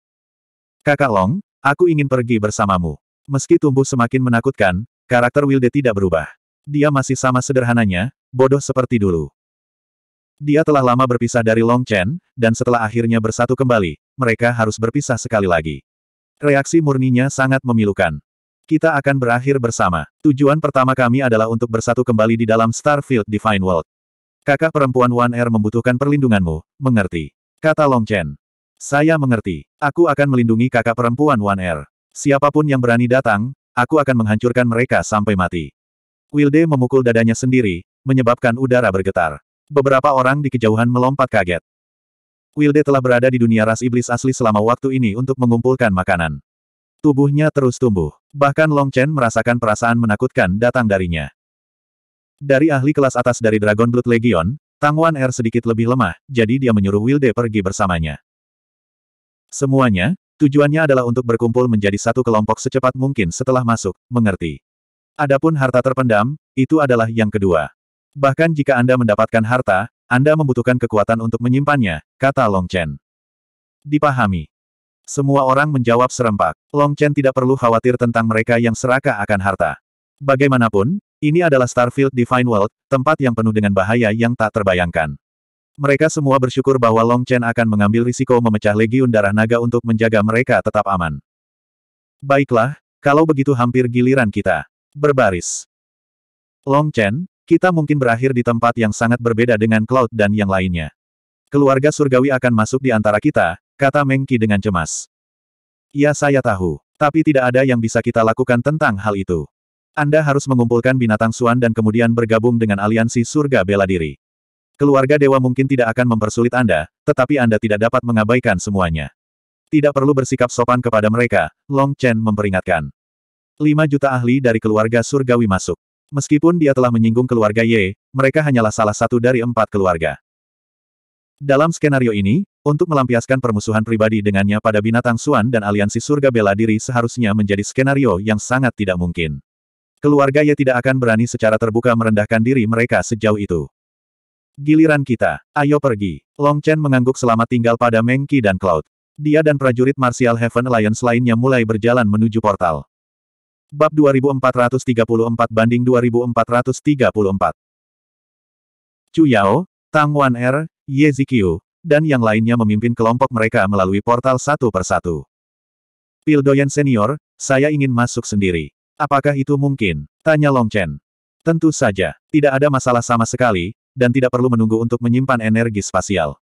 Kakak Long, aku ingin pergi bersamamu. Meski tumbuh semakin menakutkan, karakter Wilde tidak berubah. Dia masih sama sederhananya, bodoh seperti dulu. Dia telah lama berpisah dari Long Chen, dan setelah akhirnya bersatu kembali, mereka harus berpisah sekali lagi. Reaksi murninya sangat memilukan. Kita akan berakhir bersama. Tujuan pertama kami adalah untuk bersatu kembali di dalam Starfield Divine World. Kakak perempuan Wan Er membutuhkan perlindunganmu, mengerti. Kata Long Chen. Saya mengerti. Aku akan melindungi kakak perempuan Wan Er. Siapapun yang berani datang, aku akan menghancurkan mereka sampai mati. Wilde memukul dadanya sendiri, menyebabkan udara bergetar. Beberapa orang di kejauhan melompat kaget. Wilde telah berada di dunia ras iblis asli selama waktu ini untuk mengumpulkan makanan. Tubuhnya terus tumbuh. Bahkan Long Chen merasakan perasaan menakutkan datang darinya. Dari ahli kelas atas dari Dragon Blood Legion, Tang Wan Er sedikit lebih lemah, jadi dia menyuruh Wilde pergi bersamanya. Semuanya, tujuannya adalah untuk berkumpul menjadi satu kelompok secepat mungkin setelah masuk, mengerti. Adapun harta terpendam, itu adalah yang kedua. Bahkan jika Anda mendapatkan harta, Anda membutuhkan kekuatan untuk menyimpannya, kata Long Chen. Dipahami. Semua orang menjawab serempak. Long Chen tidak perlu khawatir tentang mereka yang serakah akan harta. Bagaimanapun, ini adalah Starfield Divine World, tempat yang penuh dengan bahaya yang tak terbayangkan. Mereka semua bersyukur bahwa Long Chen akan mengambil risiko memecah legiun darah naga untuk menjaga mereka tetap aman. Baiklah, kalau begitu hampir giliran kita. Berbaris. Long Chen, kita mungkin berakhir di tempat yang sangat berbeda dengan Cloud dan yang lainnya. Keluarga surgawi akan masuk di antara kita, kata Mengki dengan cemas. Ya saya tahu, tapi tidak ada yang bisa kita lakukan tentang hal itu. Anda harus mengumpulkan binatang suan dan kemudian bergabung dengan aliansi surga bela diri. Keluarga dewa mungkin tidak akan mempersulit Anda, tetapi Anda tidak dapat mengabaikan semuanya. Tidak perlu bersikap sopan kepada mereka, Long Chen memperingatkan. Lima juta ahli dari keluarga surgawi masuk. Meskipun dia telah menyinggung keluarga Ye, mereka hanyalah salah satu dari empat keluarga. Dalam skenario ini, untuk melampiaskan permusuhan pribadi dengannya pada binatang Suan dan aliansi surga bela diri seharusnya menjadi skenario yang sangat tidak mungkin. Keluarga Ye tidak akan berani secara terbuka merendahkan diri mereka sejauh itu. Giliran kita, ayo pergi. Long Chen mengangguk selamat tinggal pada Meng Qi dan Cloud. Dia dan prajurit Martial Heaven Alliance lainnya mulai berjalan menuju portal. Bab 2434 banding 2434 Chu Yao, Tang Wan Er, Ye Ziqiu, dan yang lainnya memimpin kelompok mereka melalui portal satu persatu. Pildoyan senior, saya ingin masuk sendiri. Apakah itu mungkin? Tanya Long Chen. Tentu saja, tidak ada masalah sama sekali, dan tidak perlu menunggu untuk menyimpan energi spasial.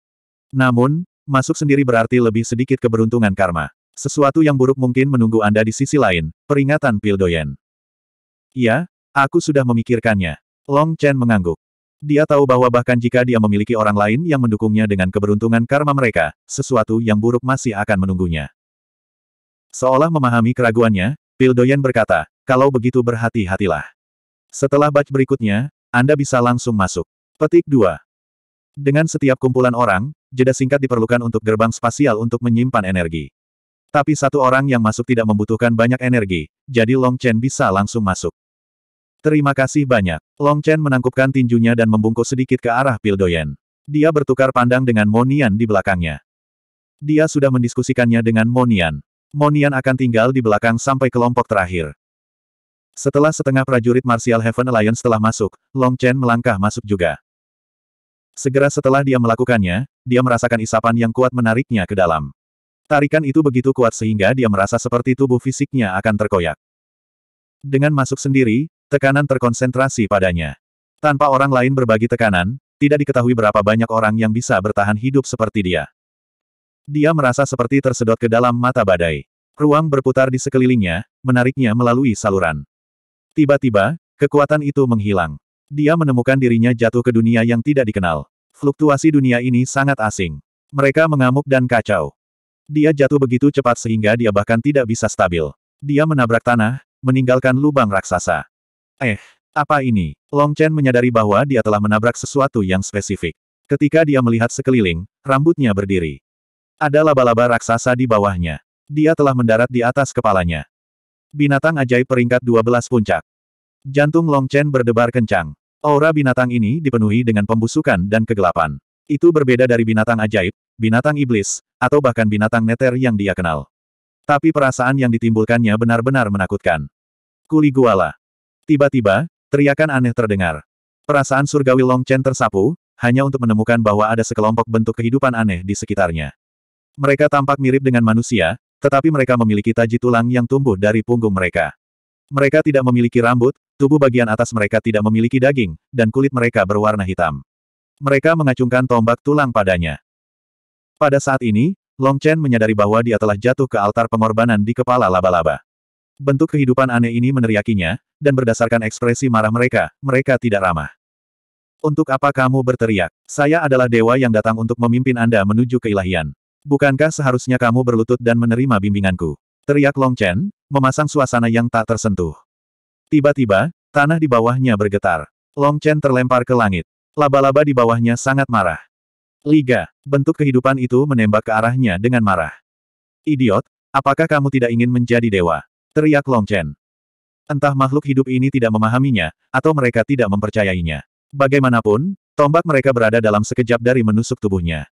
Namun, masuk sendiri berarti lebih sedikit keberuntungan karma. Sesuatu yang buruk mungkin menunggu Anda di sisi lain, peringatan Pildoyen. Ya, aku sudah memikirkannya. Long Chen mengangguk. Dia tahu bahwa bahkan jika dia memiliki orang lain yang mendukungnya dengan keberuntungan karma mereka, sesuatu yang buruk masih akan menunggunya. Seolah memahami keraguannya, Pildoyen berkata, kalau begitu berhati-hatilah. Setelah batch berikutnya, Anda bisa langsung masuk. Petik 2. Dengan setiap kumpulan orang, jeda singkat diperlukan untuk gerbang spasial untuk menyimpan energi. Tapi satu orang yang masuk tidak membutuhkan banyak energi, jadi Long Chen bisa langsung masuk. Terima kasih banyak. Long Chen menangkupkan tinjunya dan membungkuk sedikit ke arah Pildoyen. Dia bertukar pandang dengan Monian di belakangnya. Dia sudah mendiskusikannya dengan Monian. Monian akan tinggal di belakang sampai kelompok terakhir. Setelah setengah prajurit Martial Heaven Alliance telah masuk, Long Chen melangkah masuk juga. Segera setelah dia melakukannya, dia merasakan isapan yang kuat menariknya ke dalam. Tarikan itu begitu kuat sehingga dia merasa seperti tubuh fisiknya akan terkoyak. Dengan masuk sendiri, tekanan terkonsentrasi padanya. Tanpa orang lain berbagi tekanan, tidak diketahui berapa banyak orang yang bisa bertahan hidup seperti dia. Dia merasa seperti tersedot ke dalam mata badai. Ruang berputar di sekelilingnya, menariknya melalui saluran. Tiba-tiba, kekuatan itu menghilang dia menemukan dirinya jatuh ke dunia yang tidak dikenal. Fluktuasi dunia ini sangat asing. Mereka mengamuk dan kacau. Dia jatuh begitu cepat sehingga dia bahkan tidak bisa stabil. Dia menabrak tanah, meninggalkan lubang raksasa. Eh, apa ini? Long Chen menyadari bahwa dia telah menabrak sesuatu yang spesifik. Ketika dia melihat sekeliling, rambutnya berdiri. Ada laba-laba raksasa di bawahnya. Dia telah mendarat di atas kepalanya. Binatang ajaib peringkat 12 puncak. Jantung Long Chen berdebar kencang. Aura binatang ini dipenuhi dengan pembusukan dan kegelapan. Itu berbeda dari binatang ajaib, binatang iblis, atau bahkan binatang neter yang dia kenal. Tapi perasaan yang ditimbulkannya benar-benar menakutkan. Kuli Guala. Tiba-tiba, teriakan aneh terdengar. Perasaan surgawi Long Chen tersapu, hanya untuk menemukan bahwa ada sekelompok bentuk kehidupan aneh di sekitarnya. Mereka tampak mirip dengan manusia, tetapi mereka memiliki taji tulang yang tumbuh dari punggung mereka. Mereka tidak memiliki rambut, Tubuh bagian atas mereka tidak memiliki daging, dan kulit mereka berwarna hitam. Mereka mengacungkan tombak tulang padanya. Pada saat ini, Long Chen menyadari bahwa dia telah jatuh ke altar pengorbanan di kepala laba-laba. Bentuk kehidupan aneh ini meneriakinya, dan berdasarkan ekspresi marah mereka, mereka tidak ramah. Untuk apa kamu berteriak? Saya adalah dewa yang datang untuk memimpin Anda menuju keilahian. Bukankah seharusnya kamu berlutut dan menerima bimbinganku? Teriak Long Chen, memasang suasana yang tak tersentuh. Tiba-tiba, tanah di bawahnya bergetar. Long Chen terlempar ke langit. Laba-laba di bawahnya sangat marah. Liga, bentuk kehidupan itu menembak ke arahnya dengan marah. Idiot, apakah kamu tidak ingin menjadi dewa? Teriak Long Chen. Entah makhluk hidup ini tidak memahaminya, atau mereka tidak mempercayainya. Bagaimanapun, tombak mereka berada dalam sekejap dari menusuk tubuhnya.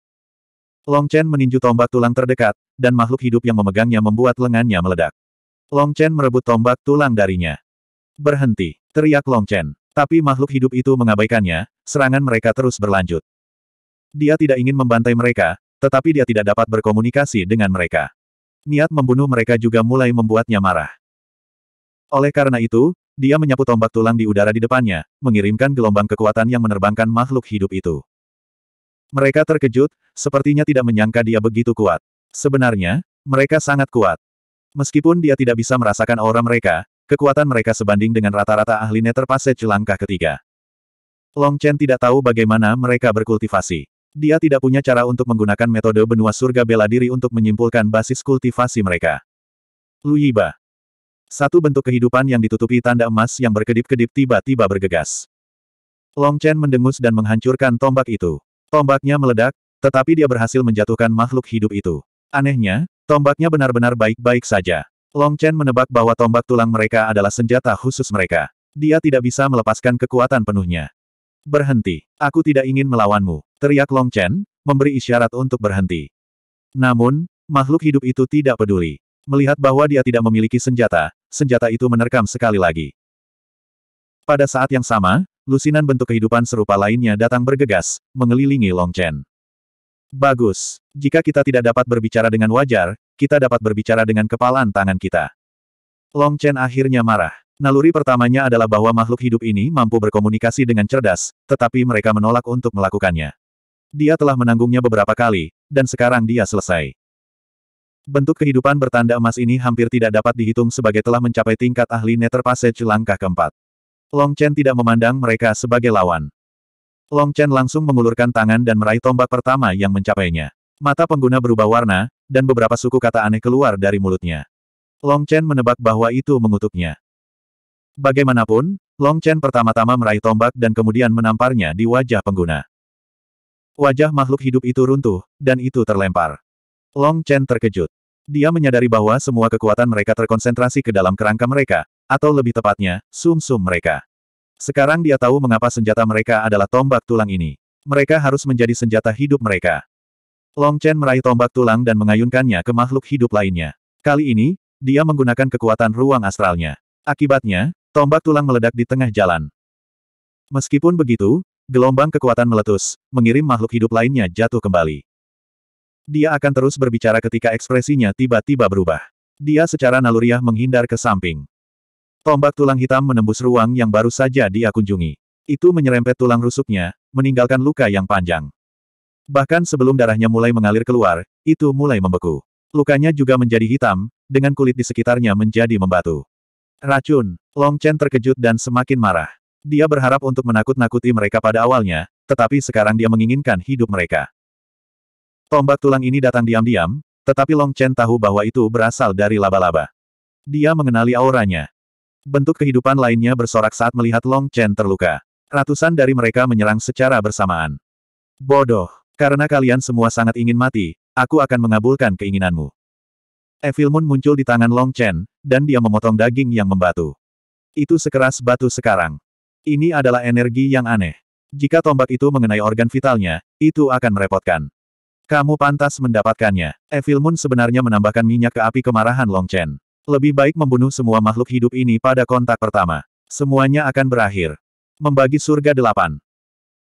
Long Chen meninju tombak tulang terdekat, dan makhluk hidup yang memegangnya membuat lengannya meledak. Long Chen merebut tombak tulang darinya. Berhenti, teriak Long Chen. Tapi makhluk hidup itu mengabaikannya, serangan mereka terus berlanjut. Dia tidak ingin membantai mereka, tetapi dia tidak dapat berkomunikasi dengan mereka. Niat membunuh mereka juga mulai membuatnya marah. Oleh karena itu, dia menyapu tombak tulang di udara di depannya, mengirimkan gelombang kekuatan yang menerbangkan makhluk hidup itu. Mereka terkejut, sepertinya tidak menyangka dia begitu kuat. Sebenarnya, mereka sangat kuat. Meskipun dia tidak bisa merasakan aura mereka, Kekuatan mereka sebanding dengan rata-rata ahli Nether Passage langkah ketiga. Long Chen tidak tahu bagaimana mereka berkultivasi. Dia tidak punya cara untuk menggunakan metode benua surga bela diri untuk menyimpulkan basis kultivasi mereka. Yiba. Satu bentuk kehidupan yang ditutupi tanda emas yang berkedip-kedip tiba-tiba bergegas. Long Chen mendengus dan menghancurkan tombak itu. Tombaknya meledak, tetapi dia berhasil menjatuhkan makhluk hidup itu. Anehnya, tombaknya benar-benar baik-baik saja. Long Chen menebak bahwa tombak tulang mereka adalah senjata khusus mereka. Dia tidak bisa melepaskan kekuatan penuhnya. Berhenti. Aku tidak ingin melawanmu. Teriak Long Chen, memberi isyarat untuk berhenti. Namun, makhluk hidup itu tidak peduli. Melihat bahwa dia tidak memiliki senjata, senjata itu menerkam sekali lagi. Pada saat yang sama, lusinan bentuk kehidupan serupa lainnya datang bergegas, mengelilingi Long Chen. Bagus. Jika kita tidak dapat berbicara dengan wajar, kita dapat berbicara dengan kepalan tangan kita. Long Chen akhirnya marah. Naluri pertamanya adalah bahwa makhluk hidup ini mampu berkomunikasi dengan cerdas, tetapi mereka menolak untuk melakukannya. Dia telah menanggungnya beberapa kali, dan sekarang dia selesai. Bentuk kehidupan bertanda emas ini hampir tidak dapat dihitung sebagai telah mencapai tingkat ahli Nether Passage langkah keempat. Long Chen tidak memandang mereka sebagai lawan. Long Chen langsung mengulurkan tangan dan meraih tombak pertama yang mencapainya. Mata pengguna berubah warna, dan beberapa suku kata aneh keluar dari mulutnya. Long Chen menebak bahwa itu mengutuknya. Bagaimanapun, Long Chen pertama-tama meraih tombak dan kemudian menamparnya di wajah pengguna. Wajah makhluk hidup itu runtuh, dan itu terlempar. Long Chen terkejut. Dia menyadari bahwa semua kekuatan mereka terkonsentrasi ke dalam kerangka mereka, atau lebih tepatnya, sum-sum mereka. Sekarang dia tahu mengapa senjata mereka adalah tombak tulang ini. Mereka harus menjadi senjata hidup mereka. Long Chen meraih tombak tulang dan mengayunkannya ke makhluk hidup lainnya. Kali ini, dia menggunakan kekuatan ruang astralnya. Akibatnya, tombak tulang meledak di tengah jalan. Meskipun begitu, gelombang kekuatan meletus, mengirim makhluk hidup lainnya jatuh kembali. Dia akan terus berbicara ketika ekspresinya tiba-tiba berubah. Dia secara naluriah menghindar ke samping. Tombak tulang hitam menembus ruang yang baru saja dia kunjungi. Itu menyerempet tulang rusuknya, meninggalkan luka yang panjang. Bahkan sebelum darahnya mulai mengalir keluar, itu mulai membeku. Lukanya juga menjadi hitam, dengan kulit di sekitarnya menjadi membatu. Racun, Long Chen terkejut dan semakin marah. Dia berharap untuk menakut-nakuti mereka pada awalnya, tetapi sekarang dia menginginkan hidup mereka. Tombak tulang ini datang diam-diam, tetapi Long Chen tahu bahwa itu berasal dari laba-laba. Dia mengenali auranya, Bentuk kehidupan lainnya bersorak saat melihat Long Chen terluka. Ratusan dari mereka menyerang secara bersamaan. Bodoh. Karena kalian semua sangat ingin mati, aku akan mengabulkan keinginanmu. Evil Moon muncul di tangan Long Chen, dan dia memotong daging yang membatu. Itu sekeras batu sekarang. Ini adalah energi yang aneh. Jika tombak itu mengenai organ vitalnya, itu akan merepotkan. Kamu pantas mendapatkannya. Evil Moon sebenarnya menambahkan minyak ke api kemarahan Long Chen. Lebih baik membunuh semua makhluk hidup ini pada kontak pertama. Semuanya akan berakhir. Membagi surga delapan.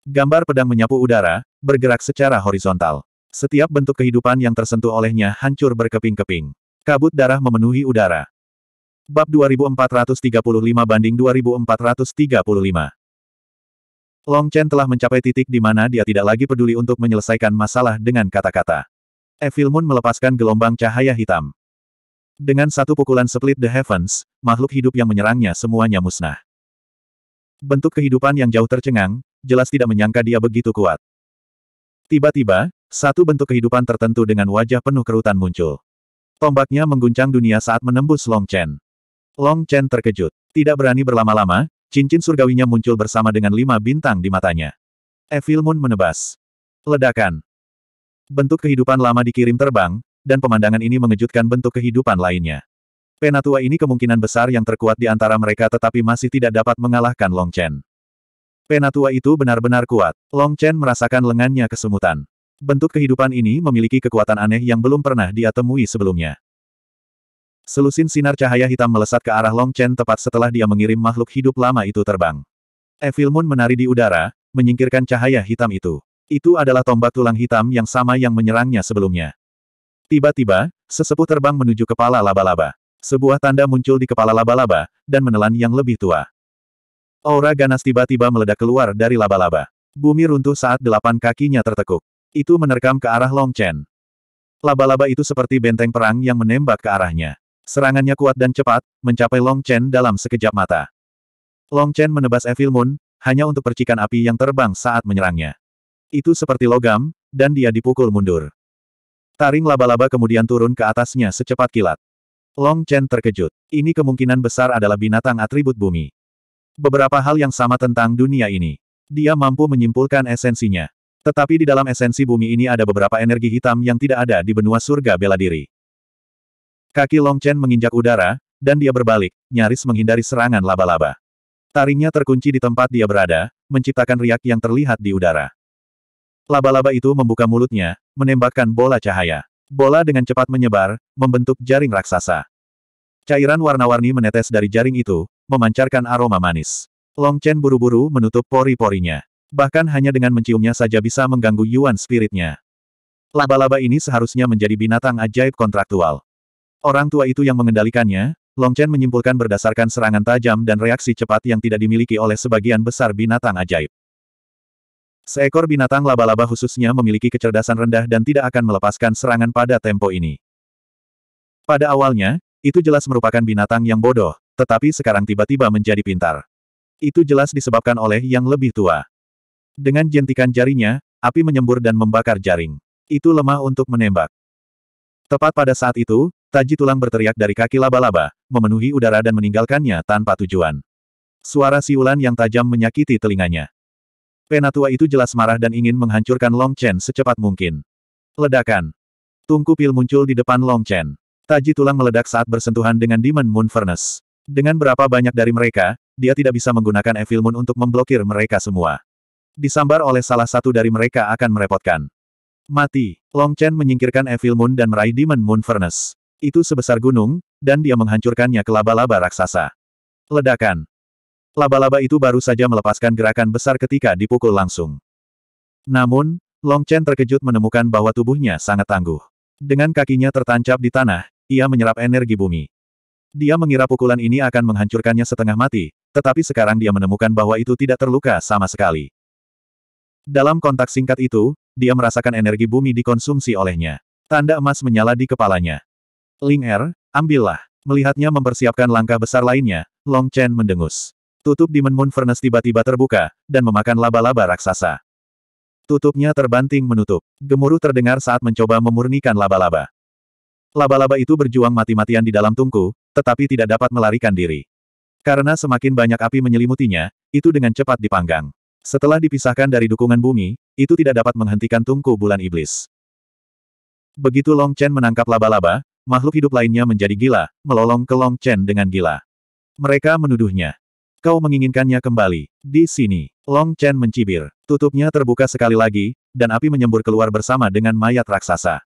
Gambar pedang menyapu udara, bergerak secara horizontal. Setiap bentuk kehidupan yang tersentuh olehnya hancur berkeping-keping. Kabut darah memenuhi udara. Bab 2435 banding 2435. Long Chen telah mencapai titik di mana dia tidak lagi peduli untuk menyelesaikan masalah dengan kata-kata. Evil Moon melepaskan gelombang cahaya hitam. Dengan satu pukulan split the heavens, makhluk hidup yang menyerangnya semuanya musnah. Bentuk kehidupan yang jauh tercengang, jelas tidak menyangka dia begitu kuat. Tiba-tiba, satu bentuk kehidupan tertentu dengan wajah penuh kerutan muncul. Tombaknya mengguncang dunia saat menembus Long Chen. Long Chen terkejut. Tidak berani berlama-lama, cincin surgawinya muncul bersama dengan lima bintang di matanya. Evil Moon menebas. Ledakan. Bentuk kehidupan lama dikirim terbang, dan pemandangan ini mengejutkan bentuk kehidupan lainnya. Penatua ini kemungkinan besar yang terkuat di antara mereka tetapi masih tidak dapat mengalahkan Long Chen. Penatua itu benar-benar kuat. Long Chen merasakan lengannya kesemutan. Bentuk kehidupan ini memiliki kekuatan aneh yang belum pernah dia temui sebelumnya. Selusin sinar cahaya hitam melesat ke arah Long Chen tepat setelah dia mengirim makhluk hidup lama itu terbang. Evil Moon menari di udara, menyingkirkan cahaya hitam itu. Itu adalah tombak tulang hitam yang sama yang menyerangnya sebelumnya. Tiba-tiba, sesepuh terbang menuju kepala laba-laba. Sebuah tanda muncul di kepala laba-laba, dan menelan yang lebih tua. Aura ganas tiba-tiba meledak keluar dari laba-laba. Bumi runtuh saat delapan kakinya tertekuk. Itu menerkam ke arah Long Chen. Laba-laba itu seperti benteng perang yang menembak ke arahnya. Serangannya kuat dan cepat, mencapai Long Chen dalam sekejap mata. Long Chen menebas Evil Moon, hanya untuk percikan api yang terbang saat menyerangnya. Itu seperti logam, dan dia dipukul mundur. Taring laba-laba kemudian turun ke atasnya secepat kilat. Long Chen terkejut. Ini kemungkinan besar adalah binatang atribut bumi. Beberapa hal yang sama tentang dunia ini. Dia mampu menyimpulkan esensinya. Tetapi di dalam esensi bumi ini ada beberapa energi hitam yang tidak ada di benua surga bela diri. Kaki Long Chen menginjak udara, dan dia berbalik, nyaris menghindari serangan laba-laba. Taringnya terkunci di tempat dia berada, menciptakan riak yang terlihat di udara. Laba-laba itu membuka mulutnya, menembakkan bola cahaya. Bola dengan cepat menyebar, membentuk jaring raksasa. Cairan warna-warni menetes dari jaring itu, memancarkan aroma manis. Long Chen buru-buru menutup pori-porinya. Bahkan hanya dengan menciumnya saja bisa mengganggu Yuan spiritnya. Laba-laba ini seharusnya menjadi binatang ajaib kontraktual. Orang tua itu yang mengendalikannya, Long Chen menyimpulkan berdasarkan serangan tajam dan reaksi cepat yang tidak dimiliki oleh sebagian besar binatang ajaib. Seekor binatang laba-laba khususnya memiliki kecerdasan rendah dan tidak akan melepaskan serangan pada tempo ini. Pada awalnya, itu jelas merupakan binatang yang bodoh, tetapi sekarang tiba-tiba menjadi pintar. Itu jelas disebabkan oleh yang lebih tua. Dengan jentikan jarinya, api menyembur dan membakar jaring. Itu lemah untuk menembak. Tepat pada saat itu, taji tulang berteriak dari kaki laba-laba, memenuhi udara dan meninggalkannya tanpa tujuan. Suara siulan yang tajam menyakiti telinganya. Penatua itu jelas marah dan ingin menghancurkan Long Chen secepat mungkin. Ledakan. Tungku pil muncul di depan Long Chen. Taji tulang meledak saat bersentuhan dengan Demon Moon Furnace. Dengan berapa banyak dari mereka, dia tidak bisa menggunakan Evil Moon untuk memblokir mereka semua. Disambar oleh salah satu dari mereka akan merepotkan. Mati. Long Chen menyingkirkan Evil Moon dan meraih Demon Moon Furnace. Itu sebesar gunung, dan dia menghancurkannya ke laba-laba raksasa. Ledakan. Laba-laba itu baru saja melepaskan gerakan besar ketika dipukul langsung. Namun, Long Chen terkejut menemukan bahwa tubuhnya sangat tangguh. Dengan kakinya tertancap di tanah, ia menyerap energi bumi. Dia mengira pukulan ini akan menghancurkannya setengah mati, tetapi sekarang dia menemukan bahwa itu tidak terluka sama sekali. Dalam kontak singkat itu, dia merasakan energi bumi dikonsumsi olehnya. Tanda emas menyala di kepalanya. Ling Er, ambillah. Melihatnya mempersiapkan langkah besar lainnya, Long Chen mendengus. Tutup Demon Moon Furnace tiba-tiba terbuka, dan memakan laba-laba raksasa. Tutupnya terbanting menutup. Gemuruh terdengar saat mencoba memurnikan laba-laba. Laba-laba itu berjuang mati-matian di dalam tungku, tetapi tidak dapat melarikan diri. Karena semakin banyak api menyelimutinya, itu dengan cepat dipanggang. Setelah dipisahkan dari dukungan bumi, itu tidak dapat menghentikan tungku bulan iblis. Begitu Long Chen menangkap laba-laba, makhluk hidup lainnya menjadi gila, melolong ke Long Chen dengan gila. Mereka menuduhnya, Kau menginginkannya kembali. Di sini, Long Chen mencibir. Tutupnya terbuka sekali lagi, dan api menyembur keluar bersama dengan mayat raksasa.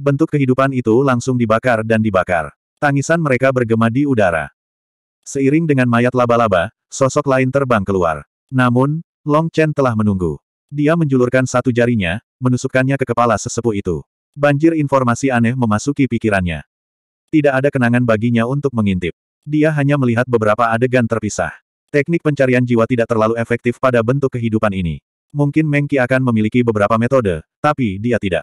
Bentuk kehidupan itu langsung dibakar dan dibakar. Tangisan mereka bergema di udara. Seiring dengan mayat laba-laba, sosok lain terbang keluar. Namun, Long Chen telah menunggu. Dia menjulurkan satu jarinya, menusukkannya ke kepala sesepuh itu. Banjir informasi aneh memasuki pikirannya. Tidak ada kenangan baginya untuk mengintip. Dia hanya melihat beberapa adegan terpisah. Teknik pencarian jiwa tidak terlalu efektif pada bentuk kehidupan ini. Mungkin Mengki akan memiliki beberapa metode, tapi dia tidak.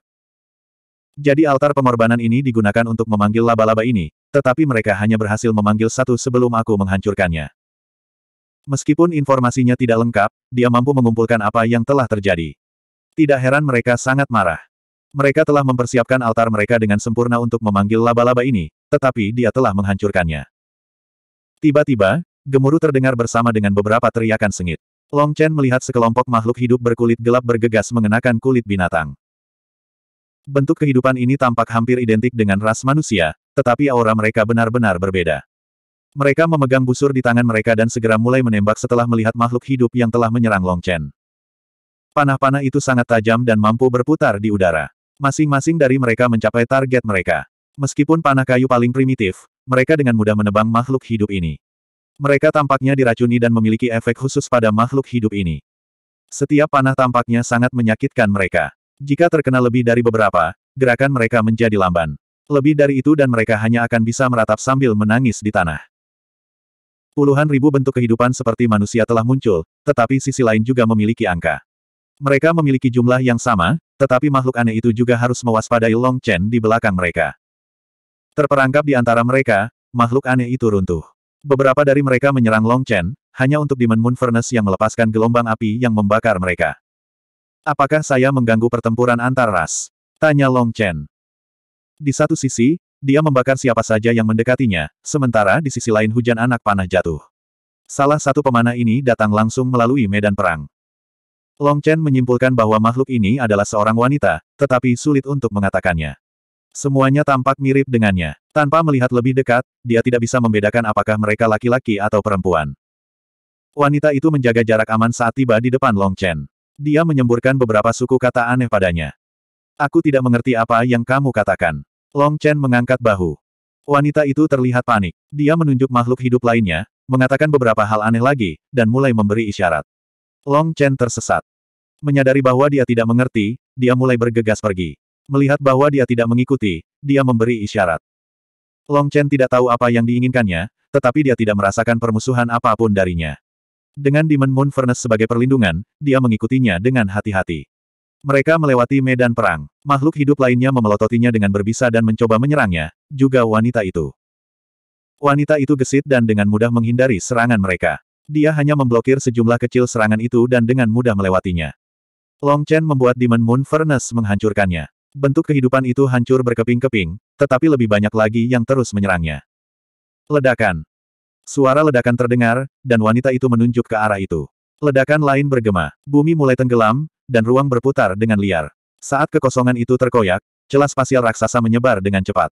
Jadi altar pengorbanan ini digunakan untuk memanggil laba-laba ini, tetapi mereka hanya berhasil memanggil satu sebelum aku menghancurkannya. Meskipun informasinya tidak lengkap, dia mampu mengumpulkan apa yang telah terjadi. Tidak heran mereka sangat marah. Mereka telah mempersiapkan altar mereka dengan sempurna untuk memanggil laba-laba ini, tetapi dia telah menghancurkannya. Tiba-tiba, gemuruh terdengar bersama dengan beberapa teriakan sengit. Long Chen melihat sekelompok makhluk hidup berkulit gelap bergegas mengenakan kulit binatang. Bentuk kehidupan ini tampak hampir identik dengan ras manusia, tetapi aura mereka benar-benar berbeda. Mereka memegang busur di tangan mereka dan segera mulai menembak setelah melihat makhluk hidup yang telah menyerang Long Chen. Panah-panah itu sangat tajam dan mampu berputar di udara. Masing-masing dari mereka mencapai target mereka. Meskipun panah kayu paling primitif, mereka dengan mudah menebang makhluk hidup ini. Mereka tampaknya diracuni dan memiliki efek khusus pada makhluk hidup ini. Setiap panah tampaknya sangat menyakitkan mereka. Jika terkena lebih dari beberapa, gerakan mereka menjadi lamban. Lebih dari itu dan mereka hanya akan bisa meratap sambil menangis di tanah. Puluhan ribu bentuk kehidupan seperti manusia telah muncul, tetapi sisi lain juga memiliki angka. Mereka memiliki jumlah yang sama, tetapi makhluk aneh itu juga harus mewaspadai Long Chen di belakang mereka. Terperangkap di antara mereka, makhluk aneh itu runtuh. Beberapa dari mereka menyerang Long Chen, hanya untuk Demon Moon Furnace yang melepaskan gelombang api yang membakar mereka. Apakah saya mengganggu pertempuran antar ras? Tanya Long Chen. Di satu sisi, dia membakar siapa saja yang mendekatinya, sementara di sisi lain hujan anak panah jatuh. Salah satu pemanah ini datang langsung melalui medan perang. Long Chen menyimpulkan bahwa makhluk ini adalah seorang wanita, tetapi sulit untuk mengatakannya. Semuanya tampak mirip dengannya. Tanpa melihat lebih dekat, dia tidak bisa membedakan apakah mereka laki-laki atau perempuan. Wanita itu menjaga jarak aman saat tiba di depan Long Chen. Dia menyemburkan beberapa suku kata aneh padanya. Aku tidak mengerti apa yang kamu katakan. Long Chen mengangkat bahu. Wanita itu terlihat panik. Dia menunjuk makhluk hidup lainnya, mengatakan beberapa hal aneh lagi, dan mulai memberi isyarat. Long Chen tersesat. Menyadari bahwa dia tidak mengerti, dia mulai bergegas pergi. Melihat bahwa dia tidak mengikuti, dia memberi isyarat. Long Chen tidak tahu apa yang diinginkannya, tetapi dia tidak merasakan permusuhan apapun darinya. Dengan Demon Moon Furnace sebagai perlindungan, dia mengikutinya dengan hati-hati. Mereka melewati medan perang. Makhluk hidup lainnya memelototinya dengan berbisa dan mencoba menyerangnya, juga wanita itu. Wanita itu gesit dan dengan mudah menghindari serangan mereka. Dia hanya memblokir sejumlah kecil serangan itu dan dengan mudah melewatinya. Long Chen membuat Demon Moon Furnace menghancurkannya. Bentuk kehidupan itu hancur berkeping-keping, tetapi lebih banyak lagi yang terus menyerangnya. Ledakan. Suara ledakan terdengar, dan wanita itu menunjuk ke arah itu. Ledakan lain bergema. Bumi mulai tenggelam, dan ruang berputar dengan liar. Saat kekosongan itu terkoyak, celah spasial raksasa menyebar dengan cepat.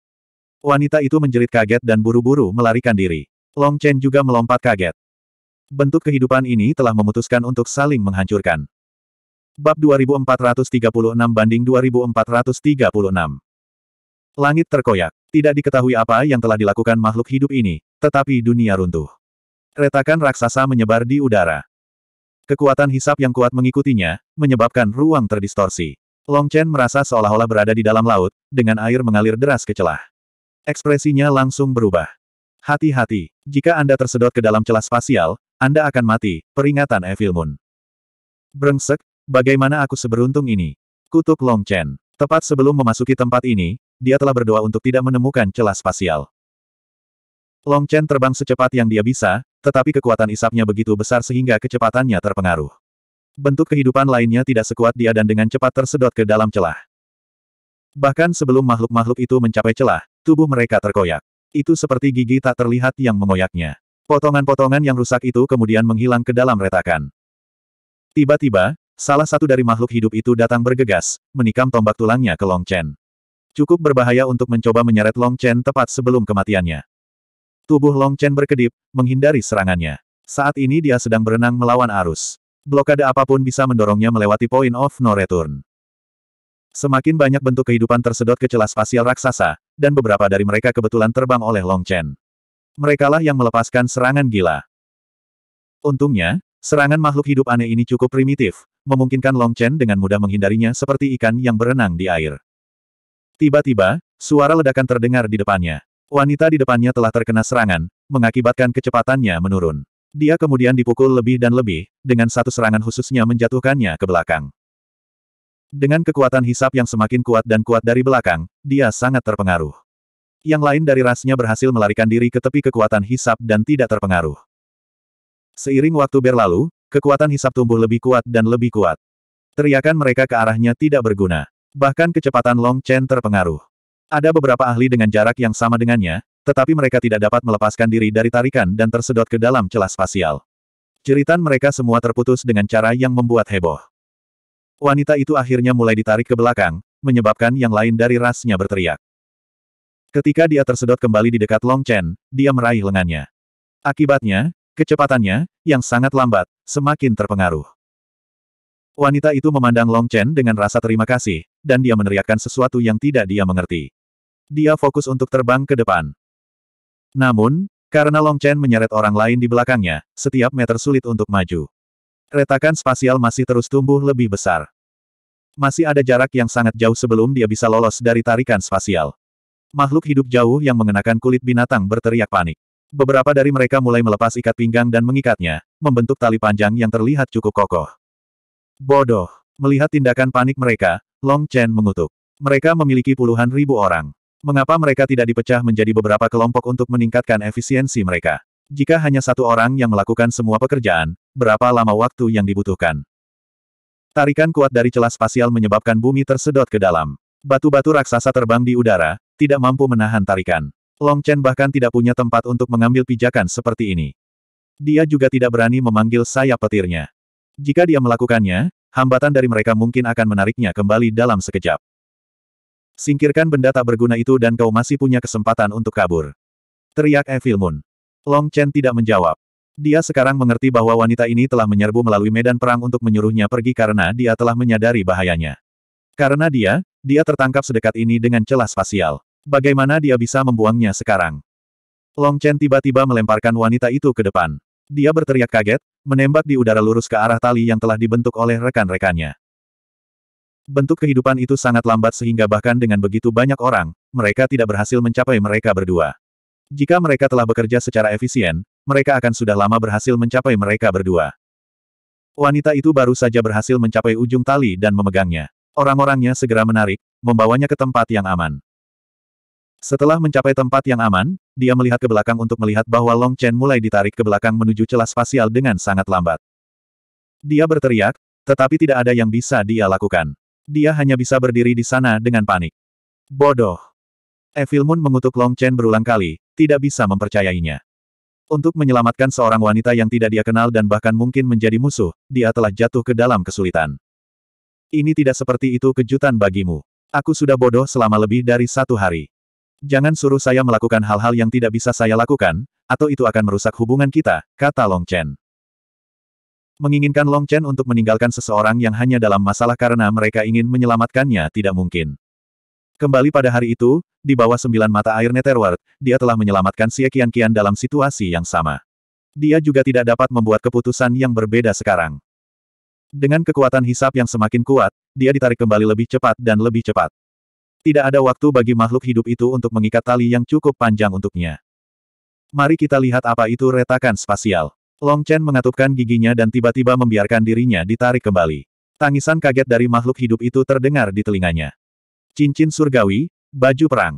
Wanita itu menjerit kaget dan buru-buru melarikan diri. Long Chen juga melompat kaget. Bentuk kehidupan ini telah memutuskan untuk saling menghancurkan. Bab 2436 banding 2436. Langit terkoyak. Tidak diketahui apa yang telah dilakukan makhluk hidup ini, tetapi dunia runtuh. Retakan raksasa menyebar di udara. Kekuatan hisap yang kuat mengikutinya, menyebabkan ruang terdistorsi. Long Chen merasa seolah-olah berada di dalam laut, dengan air mengalir deras ke celah. Ekspresinya langsung berubah. Hati-hati, jika Anda tersedot ke dalam celah spasial, Anda akan mati, peringatan Evil Moon. Brengsek, Bagaimana aku seberuntung ini? Kutuk Long Chen. Tepat sebelum memasuki tempat ini, dia telah berdoa untuk tidak menemukan celah spasial. Long Chen terbang secepat yang dia bisa, tetapi kekuatan isapnya begitu besar sehingga kecepatannya terpengaruh. Bentuk kehidupan lainnya tidak sekuat dia dan dengan cepat tersedot ke dalam celah. Bahkan sebelum makhluk-makhluk itu mencapai celah, tubuh mereka terkoyak. Itu seperti gigi tak terlihat yang mengoyaknya. Potongan-potongan yang rusak itu kemudian menghilang ke dalam retakan. Tiba-tiba, Salah satu dari makhluk hidup itu datang bergegas, menikam tombak tulangnya ke Long Chen. Cukup berbahaya untuk mencoba menyeret Long Chen tepat sebelum kematiannya. Tubuh Long Chen berkedip, menghindari serangannya. Saat ini dia sedang berenang melawan arus. Blokade apapun bisa mendorongnya melewati point of no return. Semakin banyak bentuk kehidupan tersedot ke celah spasial raksasa, dan beberapa dari mereka kebetulan terbang oleh Long Chen. Merekalah yang melepaskan serangan gila. Untungnya, serangan makhluk hidup aneh ini cukup primitif, memungkinkan Long Chen dengan mudah menghindarinya seperti ikan yang berenang di air. Tiba-tiba, suara ledakan terdengar di depannya. Wanita di depannya telah terkena serangan, mengakibatkan kecepatannya menurun. Dia kemudian dipukul lebih dan lebih, dengan satu serangan khususnya menjatuhkannya ke belakang. Dengan kekuatan hisap yang semakin kuat dan kuat dari belakang, dia sangat terpengaruh. Yang lain dari rasnya berhasil melarikan diri ke tepi kekuatan hisap dan tidak terpengaruh. Seiring waktu berlalu, Kekuatan hisap tumbuh lebih kuat dan lebih kuat. Teriakan mereka ke arahnya tidak berguna. Bahkan kecepatan Long Chen terpengaruh. Ada beberapa ahli dengan jarak yang sama dengannya, tetapi mereka tidak dapat melepaskan diri dari tarikan dan tersedot ke dalam celah spasial. Jeritan mereka semua terputus dengan cara yang membuat heboh. Wanita itu akhirnya mulai ditarik ke belakang, menyebabkan yang lain dari rasnya berteriak. Ketika dia tersedot kembali di dekat Long Chen, dia meraih lengannya. Akibatnya, Kecepatannya, yang sangat lambat, semakin terpengaruh. Wanita itu memandang Long Chen dengan rasa terima kasih, dan dia meneriakkan sesuatu yang tidak dia mengerti. Dia fokus untuk terbang ke depan. Namun, karena Long Chen menyeret orang lain di belakangnya, setiap meter sulit untuk maju. Retakan spasial masih terus tumbuh lebih besar. Masih ada jarak yang sangat jauh sebelum dia bisa lolos dari tarikan spasial. Makhluk hidup jauh yang mengenakan kulit binatang berteriak panik. Beberapa dari mereka mulai melepas ikat pinggang dan mengikatnya, membentuk tali panjang yang terlihat cukup kokoh. Bodoh! Melihat tindakan panik mereka, Long Chen mengutuk. Mereka memiliki puluhan ribu orang. Mengapa mereka tidak dipecah menjadi beberapa kelompok untuk meningkatkan efisiensi mereka? Jika hanya satu orang yang melakukan semua pekerjaan, berapa lama waktu yang dibutuhkan? Tarikan kuat dari celah spasial menyebabkan bumi tersedot ke dalam. Batu-batu raksasa terbang di udara, tidak mampu menahan tarikan. Long Chen bahkan tidak punya tempat untuk mengambil pijakan seperti ini. Dia juga tidak berani memanggil sayap petirnya. Jika dia melakukannya, hambatan dari mereka mungkin akan menariknya kembali dalam sekejap. Singkirkan benda tak berguna itu dan kau masih punya kesempatan untuk kabur. Teriak Evil Moon. Long Chen tidak menjawab. Dia sekarang mengerti bahwa wanita ini telah menyerbu melalui medan perang untuk menyuruhnya pergi karena dia telah menyadari bahayanya. Karena dia, dia tertangkap sedekat ini dengan celah spasial. Bagaimana dia bisa membuangnya sekarang? Long Chen tiba-tiba melemparkan wanita itu ke depan. Dia berteriak kaget, menembak di udara lurus ke arah tali yang telah dibentuk oleh rekan-rekannya. Bentuk kehidupan itu sangat lambat sehingga bahkan dengan begitu banyak orang, mereka tidak berhasil mencapai mereka berdua. Jika mereka telah bekerja secara efisien, mereka akan sudah lama berhasil mencapai mereka berdua. Wanita itu baru saja berhasil mencapai ujung tali dan memegangnya. Orang-orangnya segera menarik, membawanya ke tempat yang aman. Setelah mencapai tempat yang aman, dia melihat ke belakang untuk melihat bahwa Long Chen mulai ditarik ke belakang menuju celah spasial dengan sangat lambat. Dia berteriak, tetapi tidak ada yang bisa dia lakukan. Dia hanya bisa berdiri di sana dengan panik. Bodoh. Evil Moon mengutuk Long Chen berulang kali, tidak bisa mempercayainya. Untuk menyelamatkan seorang wanita yang tidak dia kenal dan bahkan mungkin menjadi musuh, dia telah jatuh ke dalam kesulitan. Ini tidak seperti itu kejutan bagimu. Aku sudah bodoh selama lebih dari satu hari. Jangan suruh saya melakukan hal-hal yang tidak bisa saya lakukan, atau itu akan merusak hubungan kita, kata Long Chen. Menginginkan Long Chen untuk meninggalkan seseorang yang hanya dalam masalah karena mereka ingin menyelamatkannya tidak mungkin. Kembali pada hari itu, di bawah sembilan mata air Netherworld, dia telah menyelamatkan Xie Qian dalam situasi yang sama. Dia juga tidak dapat membuat keputusan yang berbeda sekarang. Dengan kekuatan hisap yang semakin kuat, dia ditarik kembali lebih cepat dan lebih cepat. Tidak ada waktu bagi makhluk hidup itu untuk mengikat tali yang cukup panjang untuknya. Mari kita lihat apa itu retakan spasial. Long Chen mengatupkan giginya dan tiba-tiba membiarkan dirinya ditarik kembali. Tangisan kaget dari makhluk hidup itu terdengar di telinganya. Cincin surgawi, baju perang.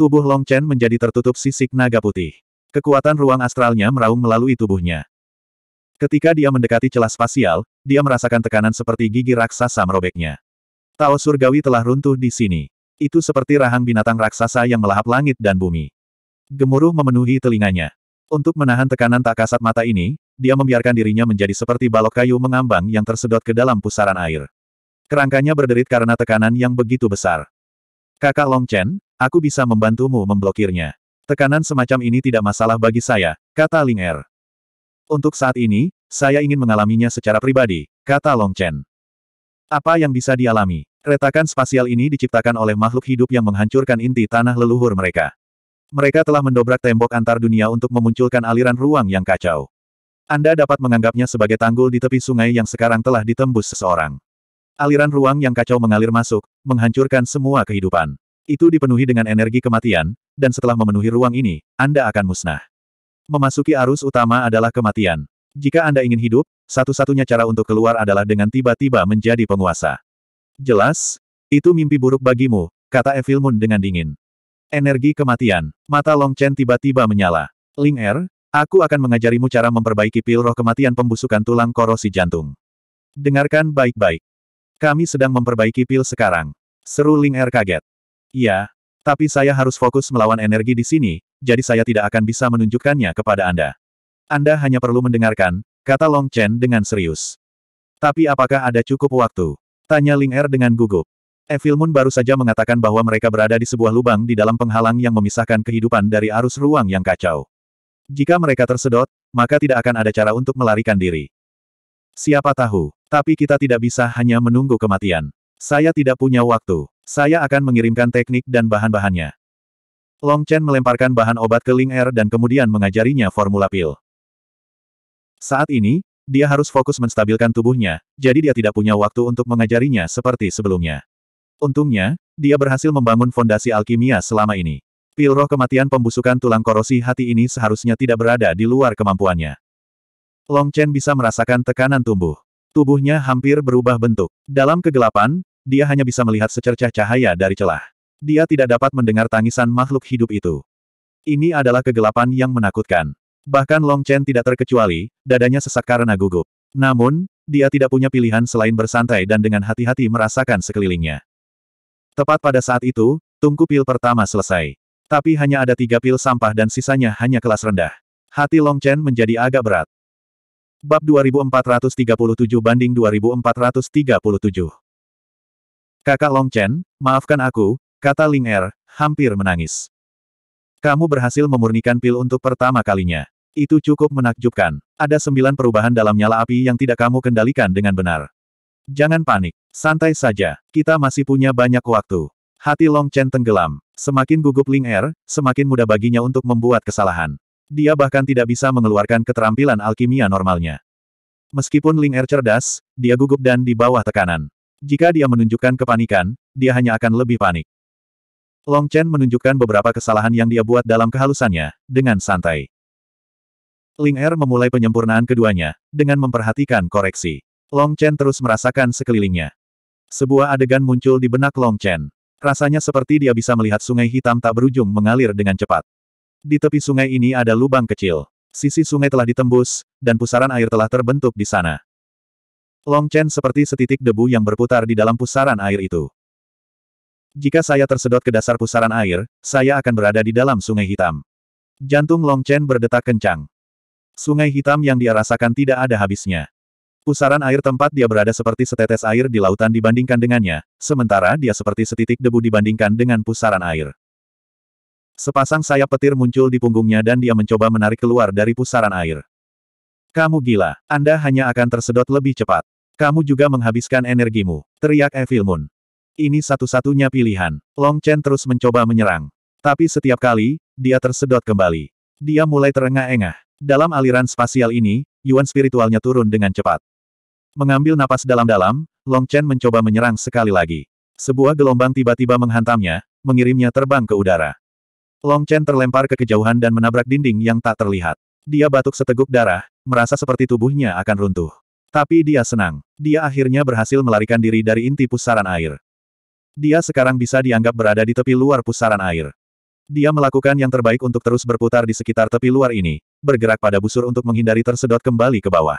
Tubuh Long Chen menjadi tertutup sisik naga putih. Kekuatan ruang astralnya meraung melalui tubuhnya. Ketika dia mendekati celah spasial, dia merasakan tekanan seperti gigi raksasa merobeknya. Tao surgawi telah runtuh di sini. Itu seperti rahang binatang raksasa yang melahap langit dan bumi. Gemuruh memenuhi telinganya. Untuk menahan tekanan tak kasat mata ini, dia membiarkan dirinya menjadi seperti balok kayu mengambang yang tersedot ke dalam pusaran air. Kerangkanya berderit karena tekanan yang begitu besar. Kakak Long Chen, aku bisa membantumu memblokirnya. Tekanan semacam ini tidak masalah bagi saya, kata Ling Er. Untuk saat ini, saya ingin mengalaminya secara pribadi, kata Long Chen. Apa yang bisa dialami? Retakan spasial ini diciptakan oleh makhluk hidup yang menghancurkan inti tanah leluhur mereka. Mereka telah mendobrak tembok antar dunia untuk memunculkan aliran ruang yang kacau. Anda dapat menganggapnya sebagai tanggul di tepi sungai yang sekarang telah ditembus seseorang. Aliran ruang yang kacau mengalir masuk, menghancurkan semua kehidupan. Itu dipenuhi dengan energi kematian, dan setelah memenuhi ruang ini, Anda akan musnah. Memasuki arus utama adalah kematian. Jika Anda ingin hidup, satu-satunya cara untuk keluar adalah dengan tiba-tiba menjadi penguasa. Jelas? Itu mimpi buruk bagimu, kata Evil Moon dengan dingin. Energi kematian. Mata Long Chen tiba-tiba menyala. Ling Er, aku akan mengajarimu cara memperbaiki pil roh kematian pembusukan tulang korosi jantung. Dengarkan baik-baik. Kami sedang memperbaiki pil sekarang. Seru Ling Er kaget. "Ya, tapi saya harus fokus melawan energi di sini, jadi saya tidak akan bisa menunjukkannya kepada Anda. Anda hanya perlu mendengarkan, kata Long Chen dengan serius. Tapi apakah ada cukup waktu? Tanya Ling Er dengan gugup. Evil Moon baru saja mengatakan bahwa mereka berada di sebuah lubang di dalam penghalang yang memisahkan kehidupan dari arus ruang yang kacau. Jika mereka tersedot, maka tidak akan ada cara untuk melarikan diri. Siapa tahu, tapi kita tidak bisa hanya menunggu kematian. Saya tidak punya waktu. Saya akan mengirimkan teknik dan bahan-bahannya. Long Chen melemparkan bahan obat ke Ling Er dan kemudian mengajarinya formula pil. Saat ini, dia harus fokus menstabilkan tubuhnya, jadi dia tidak punya waktu untuk mengajarinya seperti sebelumnya. Untungnya, dia berhasil membangun fondasi alkimia selama ini. Pil roh kematian pembusukan tulang korosi hati ini seharusnya tidak berada di luar kemampuannya. Long Chen bisa merasakan tekanan tumbuh. Tubuhnya hampir berubah bentuk. Dalam kegelapan, dia hanya bisa melihat secercah cahaya dari celah. Dia tidak dapat mendengar tangisan makhluk hidup itu. Ini adalah kegelapan yang menakutkan. Bahkan Long Chen tidak terkecuali, dadanya sesak karena gugup. Namun, dia tidak punya pilihan selain bersantai dan dengan hati-hati merasakan sekelilingnya. Tepat pada saat itu, tungku pil pertama selesai. Tapi hanya ada tiga pil sampah dan sisanya hanya kelas rendah. Hati Long Chen menjadi agak berat. Bab 2437 banding 2437 Kakak Long Chen, maafkan aku, kata Ling Er, hampir menangis. Kamu berhasil memurnikan pil untuk pertama kalinya. Itu cukup menakjubkan. Ada sembilan perubahan dalam nyala api yang tidak kamu kendalikan dengan benar. Jangan panik. Santai saja. Kita masih punya banyak waktu. Hati Long Chen tenggelam. Semakin gugup Ling Er, semakin mudah baginya untuk membuat kesalahan. Dia bahkan tidak bisa mengeluarkan keterampilan alkimia normalnya. Meskipun Ling Er cerdas, dia gugup dan di bawah tekanan. Jika dia menunjukkan kepanikan, dia hanya akan lebih panik. Long Chen menunjukkan beberapa kesalahan yang dia buat dalam kehalusannya, dengan santai. Ling Er memulai penyempurnaan keduanya, dengan memperhatikan koreksi. Long Chen terus merasakan sekelilingnya. Sebuah adegan muncul di benak Long Chen. Rasanya seperti dia bisa melihat sungai hitam tak berujung mengalir dengan cepat. Di tepi sungai ini ada lubang kecil. Sisi sungai telah ditembus, dan pusaran air telah terbentuk di sana. Long Chen seperti setitik debu yang berputar di dalam pusaran air itu. Jika saya tersedot ke dasar pusaran air, saya akan berada di dalam sungai hitam. Jantung Long Chen berdetak kencang. Sungai hitam yang dia rasakan tidak ada habisnya. Pusaran air tempat dia berada seperti setetes air di lautan dibandingkan dengannya, sementara dia seperti setitik debu dibandingkan dengan pusaran air. Sepasang sayap petir muncul di punggungnya dan dia mencoba menarik keluar dari pusaran air. Kamu gila, Anda hanya akan tersedot lebih cepat. Kamu juga menghabiskan energimu, teriak Evil Moon. Ini satu-satunya pilihan. Long Chen terus mencoba menyerang. Tapi setiap kali, dia tersedot kembali. Dia mulai terengah-engah. Dalam aliran spasial ini, Yuan spiritualnya turun dengan cepat. Mengambil napas dalam-dalam, Long Chen mencoba menyerang sekali lagi. Sebuah gelombang tiba-tiba menghantamnya, mengirimnya terbang ke udara. Long Chen terlempar ke kejauhan dan menabrak dinding yang tak terlihat. Dia batuk seteguk darah, merasa seperti tubuhnya akan runtuh. Tapi dia senang. Dia akhirnya berhasil melarikan diri dari inti pusaran air. Dia sekarang bisa dianggap berada di tepi luar pusaran air. Dia melakukan yang terbaik untuk terus berputar di sekitar tepi luar ini, bergerak pada busur untuk menghindari tersedot kembali ke bawah.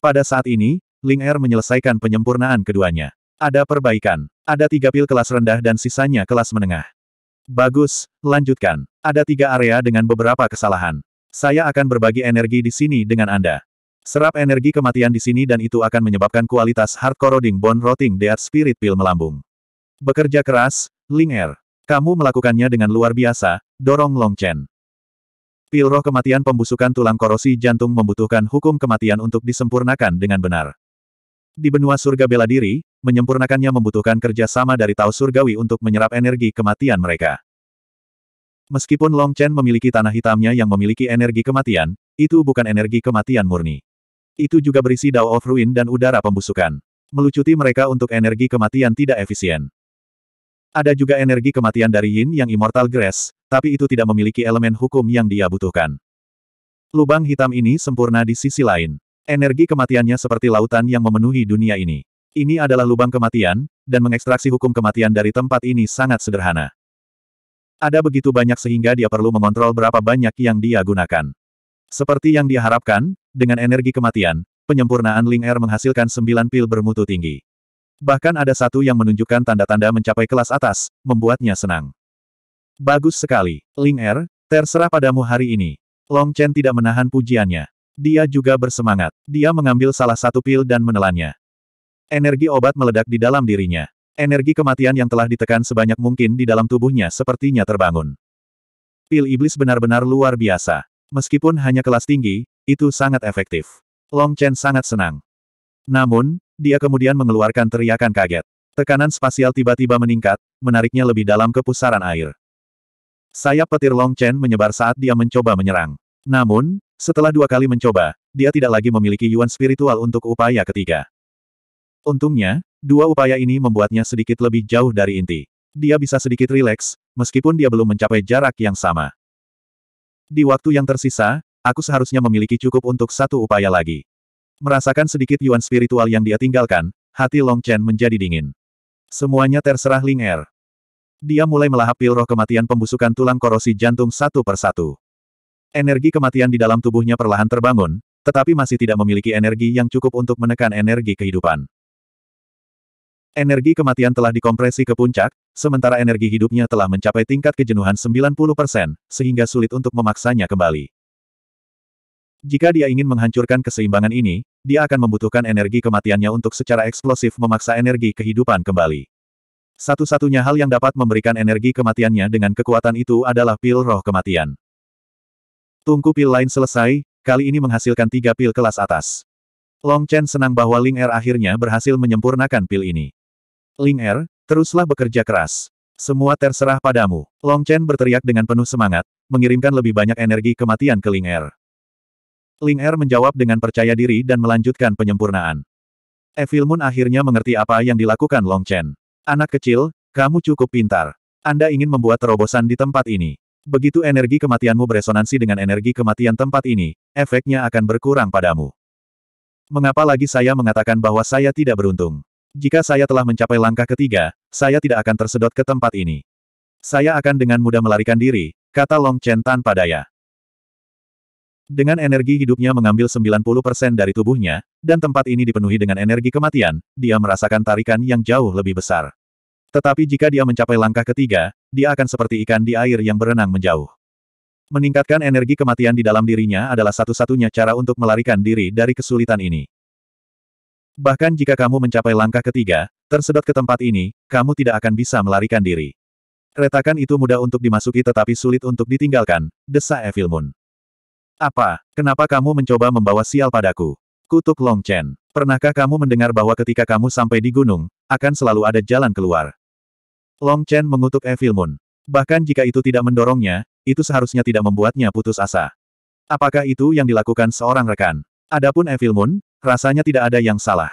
Pada saat ini, Ling Er menyelesaikan penyempurnaan keduanya. Ada perbaikan. Ada tiga pil kelas rendah dan sisanya kelas menengah. Bagus, lanjutkan. Ada tiga area dengan beberapa kesalahan. Saya akan berbagi energi di sini dengan Anda. Serap energi kematian di sini dan itu akan menyebabkan kualitas hard corroding Bone Rotting dead Spirit Pill melambung. Bekerja keras, Ling Er. Kamu melakukannya dengan luar biasa, dorong Long Chen. Pil roh kematian pembusukan tulang korosi jantung membutuhkan hukum kematian untuk disempurnakan dengan benar. Di benua surga bela diri, menyempurnakannya membutuhkan kerjasama dari tau Surgawi untuk menyerap energi kematian mereka. Meskipun Long Chen memiliki tanah hitamnya yang memiliki energi kematian, itu bukan energi kematian murni. Itu juga berisi Dao of Ruin dan udara pembusukan. Melucuti mereka untuk energi kematian tidak efisien. Ada juga energi kematian dari Yin yang Immortal Grass, tapi itu tidak memiliki elemen hukum yang dia butuhkan. Lubang hitam ini sempurna di sisi lain. Energi kematiannya seperti lautan yang memenuhi dunia ini. Ini adalah lubang kematian, dan mengekstraksi hukum kematian dari tempat ini sangat sederhana. Ada begitu banyak sehingga dia perlu mengontrol berapa banyak yang dia gunakan. Seperti yang diharapkan, dengan energi kematian, penyempurnaan Ling Er menghasilkan sembilan pil bermutu tinggi. Bahkan ada satu yang menunjukkan tanda-tanda mencapai kelas atas, membuatnya senang. Bagus sekali, Ling Er, terserah padamu hari ini. Long Chen tidak menahan pujiannya. Dia juga bersemangat. Dia mengambil salah satu pil dan menelannya. Energi obat meledak di dalam dirinya. Energi kematian yang telah ditekan sebanyak mungkin di dalam tubuhnya sepertinya terbangun. Pil iblis benar-benar luar biasa. Meskipun hanya kelas tinggi, itu sangat efektif. Long Chen sangat senang. Namun, dia kemudian mengeluarkan teriakan kaget. Tekanan spasial tiba-tiba meningkat, menariknya lebih dalam ke pusaran air. Sayap petir Long Chen menyebar saat dia mencoba menyerang. Namun, setelah dua kali mencoba, dia tidak lagi memiliki yuan spiritual untuk upaya ketiga. Untungnya, dua upaya ini membuatnya sedikit lebih jauh dari inti. Dia bisa sedikit rileks, meskipun dia belum mencapai jarak yang sama. Di waktu yang tersisa, aku seharusnya memiliki cukup untuk satu upaya lagi. Merasakan sedikit yuan spiritual yang dia tinggalkan, hati Long Chen menjadi dingin. Semuanya terserah Ling Er. Dia mulai melahap pil roh kematian pembusukan tulang korosi jantung satu persatu. Energi kematian di dalam tubuhnya perlahan terbangun, tetapi masih tidak memiliki energi yang cukup untuk menekan energi kehidupan. Energi kematian telah dikompresi ke puncak, sementara energi hidupnya telah mencapai tingkat kejenuhan 90%, sehingga sulit untuk memaksanya kembali. Jika dia ingin menghancurkan keseimbangan ini, dia akan membutuhkan energi kematiannya untuk secara eksplosif memaksa energi kehidupan kembali. Satu-satunya hal yang dapat memberikan energi kematiannya dengan kekuatan itu adalah pil roh kematian. Tungku pil lain selesai, kali ini menghasilkan tiga pil kelas atas. Long Chen senang bahwa Ling Er akhirnya berhasil menyempurnakan pil ini. Ling Er, teruslah bekerja keras. Semua terserah padamu. Long Chen berteriak dengan penuh semangat, mengirimkan lebih banyak energi kematian ke Ling Er. Ling Er menjawab dengan percaya diri dan melanjutkan penyempurnaan. Evil Moon akhirnya mengerti apa yang dilakukan Long Chen. Anak kecil, kamu cukup pintar. Anda ingin membuat terobosan di tempat ini. Begitu energi kematianmu beresonansi dengan energi kematian tempat ini, efeknya akan berkurang padamu. Mengapa lagi saya mengatakan bahwa saya tidak beruntung? Jika saya telah mencapai langkah ketiga, saya tidak akan tersedot ke tempat ini. Saya akan dengan mudah melarikan diri, kata Long Chen tanpa daya. Dengan energi hidupnya mengambil 90% dari tubuhnya, dan tempat ini dipenuhi dengan energi kematian, dia merasakan tarikan yang jauh lebih besar. Tetapi jika dia mencapai langkah ketiga, dia akan seperti ikan di air yang berenang menjauh. Meningkatkan energi kematian di dalam dirinya adalah satu-satunya cara untuk melarikan diri dari kesulitan ini. Bahkan jika kamu mencapai langkah ketiga, tersedot ke tempat ini, kamu tidak akan bisa melarikan diri. Retakan itu mudah untuk dimasuki tetapi sulit untuk ditinggalkan, desa Evil Moon. Apa? Kenapa kamu mencoba membawa sial padaku? Kutuk Long Chen. Pernahkah kamu mendengar bahwa ketika kamu sampai di gunung, akan selalu ada jalan keluar? Long Chen mengutuk Evil Moon. Bahkan jika itu tidak mendorongnya, itu seharusnya tidak membuatnya putus asa. Apakah itu yang dilakukan seorang rekan? Adapun Evil Moon, Rasanya tidak ada yang salah.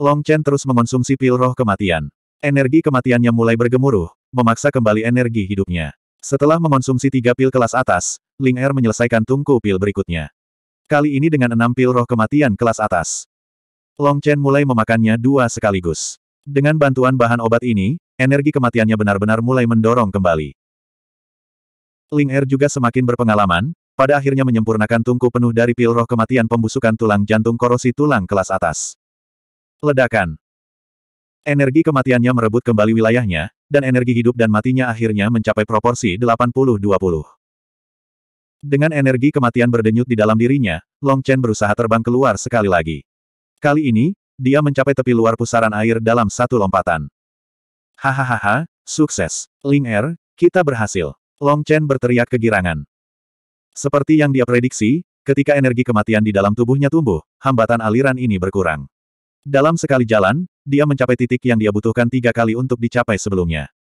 Long Chen terus mengonsumsi pil roh kematian. Energi kematiannya mulai bergemuruh, memaksa kembali energi hidupnya. Setelah mengonsumsi tiga pil kelas atas, Ling Er menyelesaikan tungku pil berikutnya. Kali ini dengan enam pil roh kematian kelas atas. Long Chen mulai memakannya dua sekaligus. Dengan bantuan bahan obat ini, energi kematiannya benar-benar mulai mendorong kembali. Ling Er juga semakin berpengalaman, pada akhirnya menyempurnakan tungku penuh dari pil roh kematian pembusukan tulang jantung korosi tulang kelas atas. Ledakan. Energi kematiannya merebut kembali wilayahnya, dan energi hidup dan matinya akhirnya mencapai proporsi 80-20. Dengan energi kematian berdenyut di dalam dirinya, Long Chen berusaha terbang keluar sekali lagi. Kali ini, dia mencapai tepi luar pusaran air dalam satu lompatan. Hahaha, sukses. Ling Er, kita berhasil. Long Chen berteriak kegirangan. Seperti yang dia prediksi, ketika energi kematian di dalam tubuhnya tumbuh, hambatan aliran ini berkurang. Dalam sekali jalan, dia mencapai titik yang dia butuhkan tiga kali untuk dicapai sebelumnya.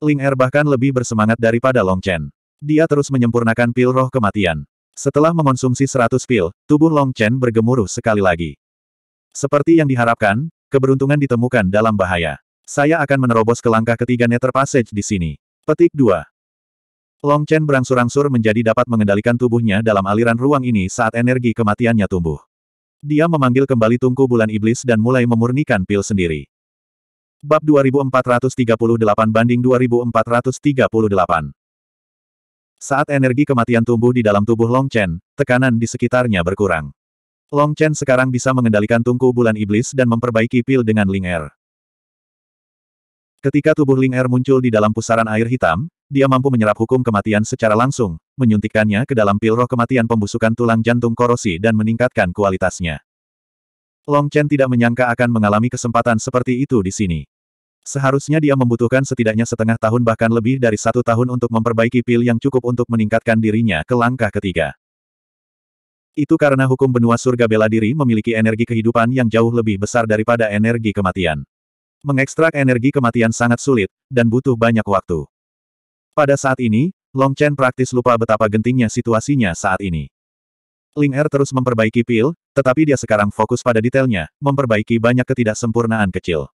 Ling Er bahkan lebih bersemangat daripada Long Chen. Dia terus menyempurnakan pil roh kematian. Setelah mengonsumsi seratus pil, tubuh Long Chen bergemuruh sekali lagi. Seperti yang diharapkan, keberuntungan ditemukan dalam bahaya. Saya akan menerobos ke langkah ketiga Nether Passage di sini. Petik 2. Long Chen berangsur-angsur menjadi dapat mengendalikan tubuhnya dalam aliran ruang ini saat energi kematiannya tumbuh. Dia memanggil kembali tungku bulan iblis dan mulai memurnikan pil sendiri. Bab 2438 banding 2438 Saat energi kematian tumbuh di dalam tubuh Long Chen, tekanan di sekitarnya berkurang. Long Chen sekarang bisa mengendalikan tungku bulan iblis dan memperbaiki pil dengan Ling Er. Ketika tubuh Ling Er muncul di dalam pusaran air hitam, dia mampu menyerap hukum kematian secara langsung, menyuntikkannya ke dalam pil roh kematian pembusukan tulang jantung korosi dan meningkatkan kualitasnya. Long Chen tidak menyangka akan mengalami kesempatan seperti itu di sini. Seharusnya dia membutuhkan setidaknya setengah tahun bahkan lebih dari satu tahun untuk memperbaiki pil yang cukup untuk meningkatkan dirinya ke langkah ketiga. Itu karena hukum benua surga bela diri memiliki energi kehidupan yang jauh lebih besar daripada energi kematian. Mengekstrak energi kematian sangat sulit, dan butuh banyak waktu. Pada saat ini, Long Chen praktis lupa betapa gentingnya situasinya saat ini. Ling Er terus memperbaiki pil, tetapi dia sekarang fokus pada detailnya, memperbaiki banyak ketidaksempurnaan kecil.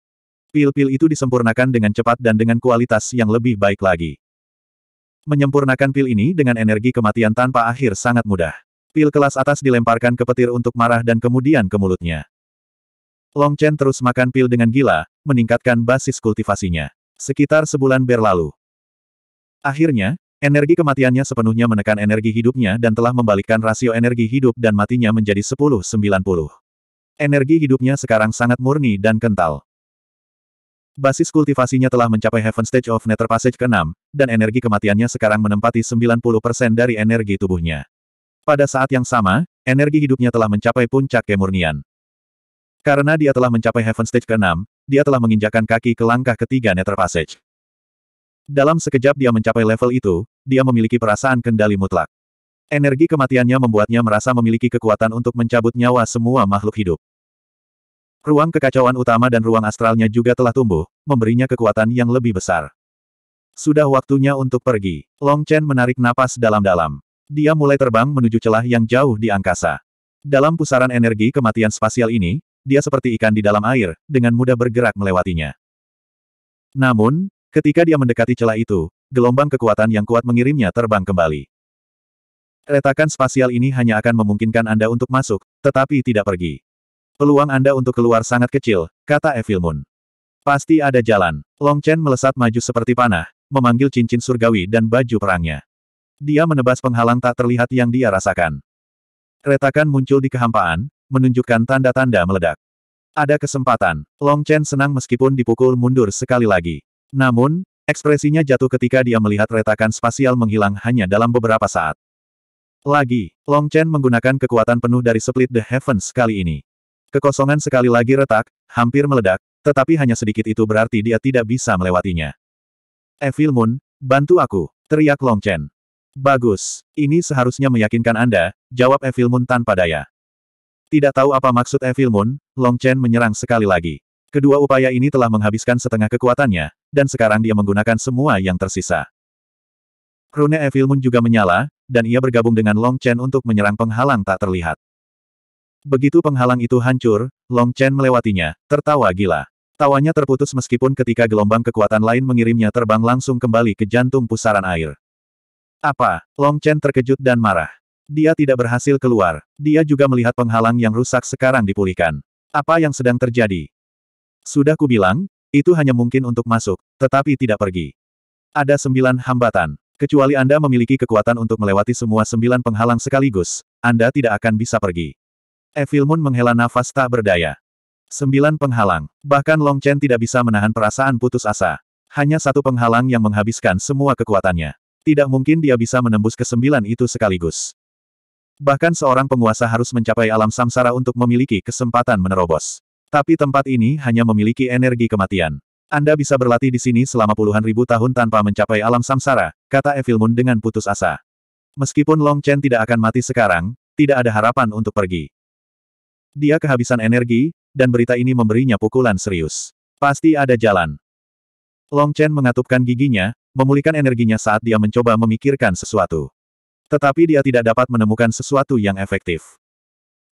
Pil-pil itu disempurnakan dengan cepat dan dengan kualitas yang lebih baik lagi. Menyempurnakan pil ini dengan energi kematian tanpa akhir sangat mudah. Pil kelas atas dilemparkan ke petir untuk marah dan kemudian ke mulutnya. Long Chen terus makan pil dengan gila, meningkatkan basis kultivasinya. Sekitar sebulan berlalu, Akhirnya, energi kematiannya sepenuhnya menekan energi hidupnya dan telah membalikkan rasio energi hidup dan matinya menjadi 10-90. Energi hidupnya sekarang sangat murni dan kental. Basis kultivasinya telah mencapai Heaven Stage of Nether Passage ke-6, dan energi kematiannya sekarang menempati 90% dari energi tubuhnya. Pada saat yang sama, energi hidupnya telah mencapai puncak kemurnian. Karena dia telah mencapai Heaven Stage ke-6, dia telah menginjakan kaki ke langkah ketiga Nether Passage. Dalam sekejap dia mencapai level itu, dia memiliki perasaan kendali mutlak. Energi kematiannya membuatnya merasa memiliki kekuatan untuk mencabut nyawa semua makhluk hidup. Ruang kekacauan utama dan ruang astralnya juga telah tumbuh, memberinya kekuatan yang lebih besar. Sudah waktunya untuk pergi. Long Chen menarik napas dalam-dalam. Dia mulai terbang menuju celah yang jauh di angkasa. Dalam pusaran energi kematian spasial ini, dia seperti ikan di dalam air, dengan mudah bergerak melewatinya. Namun, Ketika dia mendekati celah itu, gelombang kekuatan yang kuat mengirimnya terbang kembali. Retakan spasial ini hanya akan memungkinkan Anda untuk masuk, tetapi tidak pergi. Peluang Anda untuk keluar sangat kecil, kata Evil Moon. Pasti ada jalan. Long Chen melesat maju seperti panah, memanggil cincin surgawi dan baju perangnya. Dia menebas penghalang tak terlihat yang dia rasakan. Retakan muncul di kehampaan, menunjukkan tanda-tanda meledak. Ada kesempatan. Long Chen senang meskipun dipukul mundur sekali lagi. Namun, ekspresinya jatuh ketika dia melihat retakan spasial menghilang hanya dalam beberapa saat. Lagi, Long Chen menggunakan kekuatan penuh dari Split the Heavens kali ini. Kekosongan sekali lagi retak, hampir meledak, tetapi hanya sedikit itu berarti dia tidak bisa melewatinya. Evil Moon, bantu aku, teriak Long Chen. Bagus, ini seharusnya meyakinkan Anda, jawab Evil Moon tanpa daya. Tidak tahu apa maksud Evil Moon, Long Chen menyerang sekali lagi. Kedua upaya ini telah menghabiskan setengah kekuatannya, dan sekarang dia menggunakan semua yang tersisa. Rune Evil Moon juga menyala, dan ia bergabung dengan Long Chen untuk menyerang penghalang tak terlihat. Begitu penghalang itu hancur, Long Chen melewatinya, tertawa gila. Tawanya terputus meskipun ketika gelombang kekuatan lain mengirimnya terbang langsung kembali ke jantung pusaran air. Apa? Long Chen terkejut dan marah. Dia tidak berhasil keluar. Dia juga melihat penghalang yang rusak sekarang dipulihkan. Apa yang sedang terjadi? Sudah kubilang, itu hanya mungkin untuk masuk, tetapi tidak pergi. Ada sembilan hambatan. Kecuali Anda memiliki kekuatan untuk melewati semua sembilan penghalang sekaligus, Anda tidak akan bisa pergi. Evil Moon menghela nafas tak berdaya. Sembilan penghalang. Bahkan Long Chen tidak bisa menahan perasaan putus asa. Hanya satu penghalang yang menghabiskan semua kekuatannya. Tidak mungkin dia bisa menembus ke sembilan itu sekaligus. Bahkan seorang penguasa harus mencapai alam samsara untuk memiliki kesempatan menerobos. Tapi tempat ini hanya memiliki energi kematian. Anda bisa berlatih di sini selama puluhan ribu tahun tanpa mencapai alam samsara, kata Evil Moon dengan putus asa. Meskipun Long Chen tidak akan mati sekarang, tidak ada harapan untuk pergi. Dia kehabisan energi, dan berita ini memberinya pukulan serius. Pasti ada jalan. Long Chen mengatupkan giginya, memulihkan energinya saat dia mencoba memikirkan sesuatu. Tetapi dia tidak dapat menemukan sesuatu yang efektif.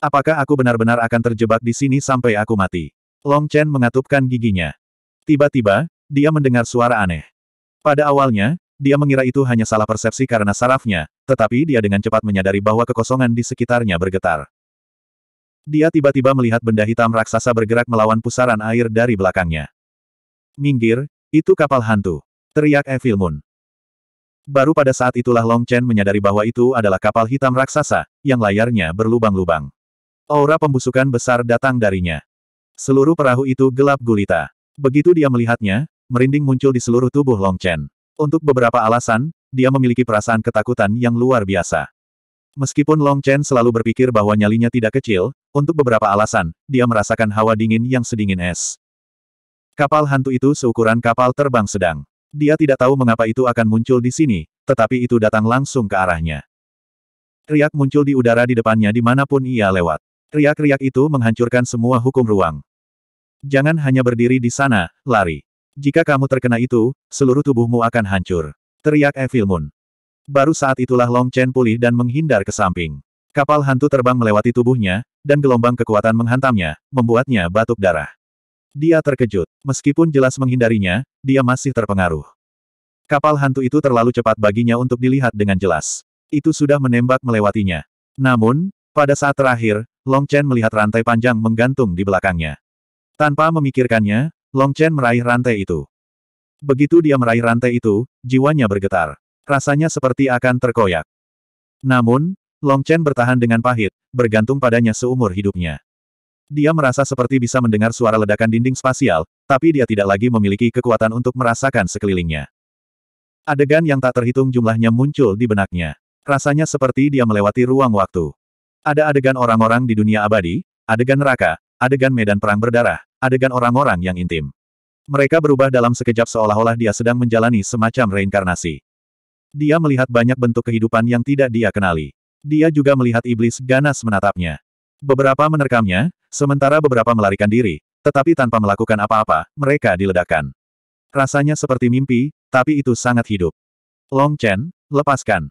Apakah aku benar-benar akan terjebak di sini sampai aku mati? Long Chen mengatupkan giginya. Tiba-tiba, dia mendengar suara aneh. Pada awalnya, dia mengira itu hanya salah persepsi karena sarafnya, tetapi dia dengan cepat menyadari bahwa kekosongan di sekitarnya bergetar. Dia tiba-tiba melihat benda hitam raksasa bergerak melawan pusaran air dari belakangnya. Minggir, itu kapal hantu. Teriak Evil Moon. Baru pada saat itulah Long Chen menyadari bahwa itu adalah kapal hitam raksasa, yang layarnya berlubang-lubang. Aura pembusukan besar datang darinya. Seluruh perahu itu gelap gulita. Begitu dia melihatnya, merinding muncul di seluruh tubuh Long Chen. Untuk beberapa alasan, dia memiliki perasaan ketakutan yang luar biasa. Meskipun Long Chen selalu berpikir bahwa nyalinya tidak kecil, untuk beberapa alasan, dia merasakan hawa dingin yang sedingin es. Kapal hantu itu seukuran kapal terbang sedang. Dia tidak tahu mengapa itu akan muncul di sini, tetapi itu datang langsung ke arahnya. Riak muncul di udara di depannya dimanapun ia lewat. Teriak-teriak itu menghancurkan semua hukum ruang. Jangan hanya berdiri di sana, lari. Jika kamu terkena itu, seluruh tubuhmu akan hancur. Teriak Evil Moon. Baru saat itulah Long Chen pulih dan menghindar ke samping. Kapal hantu terbang melewati tubuhnya, dan gelombang kekuatan menghantamnya, membuatnya batuk darah. Dia terkejut. Meskipun jelas menghindarinya, dia masih terpengaruh. Kapal hantu itu terlalu cepat baginya untuk dilihat dengan jelas. Itu sudah menembak melewatinya. Namun, pada saat terakhir, Long Chen melihat rantai panjang menggantung di belakangnya. Tanpa memikirkannya, Long Chen meraih rantai itu. Begitu dia meraih rantai itu, jiwanya bergetar. Rasanya seperti akan terkoyak. Namun, Long Chen bertahan dengan pahit, bergantung padanya seumur hidupnya. Dia merasa seperti bisa mendengar suara ledakan dinding spasial, tapi dia tidak lagi memiliki kekuatan untuk merasakan sekelilingnya. Adegan yang tak terhitung jumlahnya muncul di benaknya. Rasanya seperti dia melewati ruang waktu. Ada adegan orang-orang di dunia abadi, adegan neraka, adegan medan perang berdarah, adegan orang-orang yang intim. Mereka berubah dalam sekejap seolah-olah dia sedang menjalani semacam reinkarnasi. Dia melihat banyak bentuk kehidupan yang tidak dia kenali. Dia juga melihat iblis ganas menatapnya. Beberapa menerkamnya, sementara beberapa melarikan diri, tetapi tanpa melakukan apa-apa, mereka diledakkan. Rasanya seperti mimpi, tapi itu sangat hidup. Long Chen, lepaskan.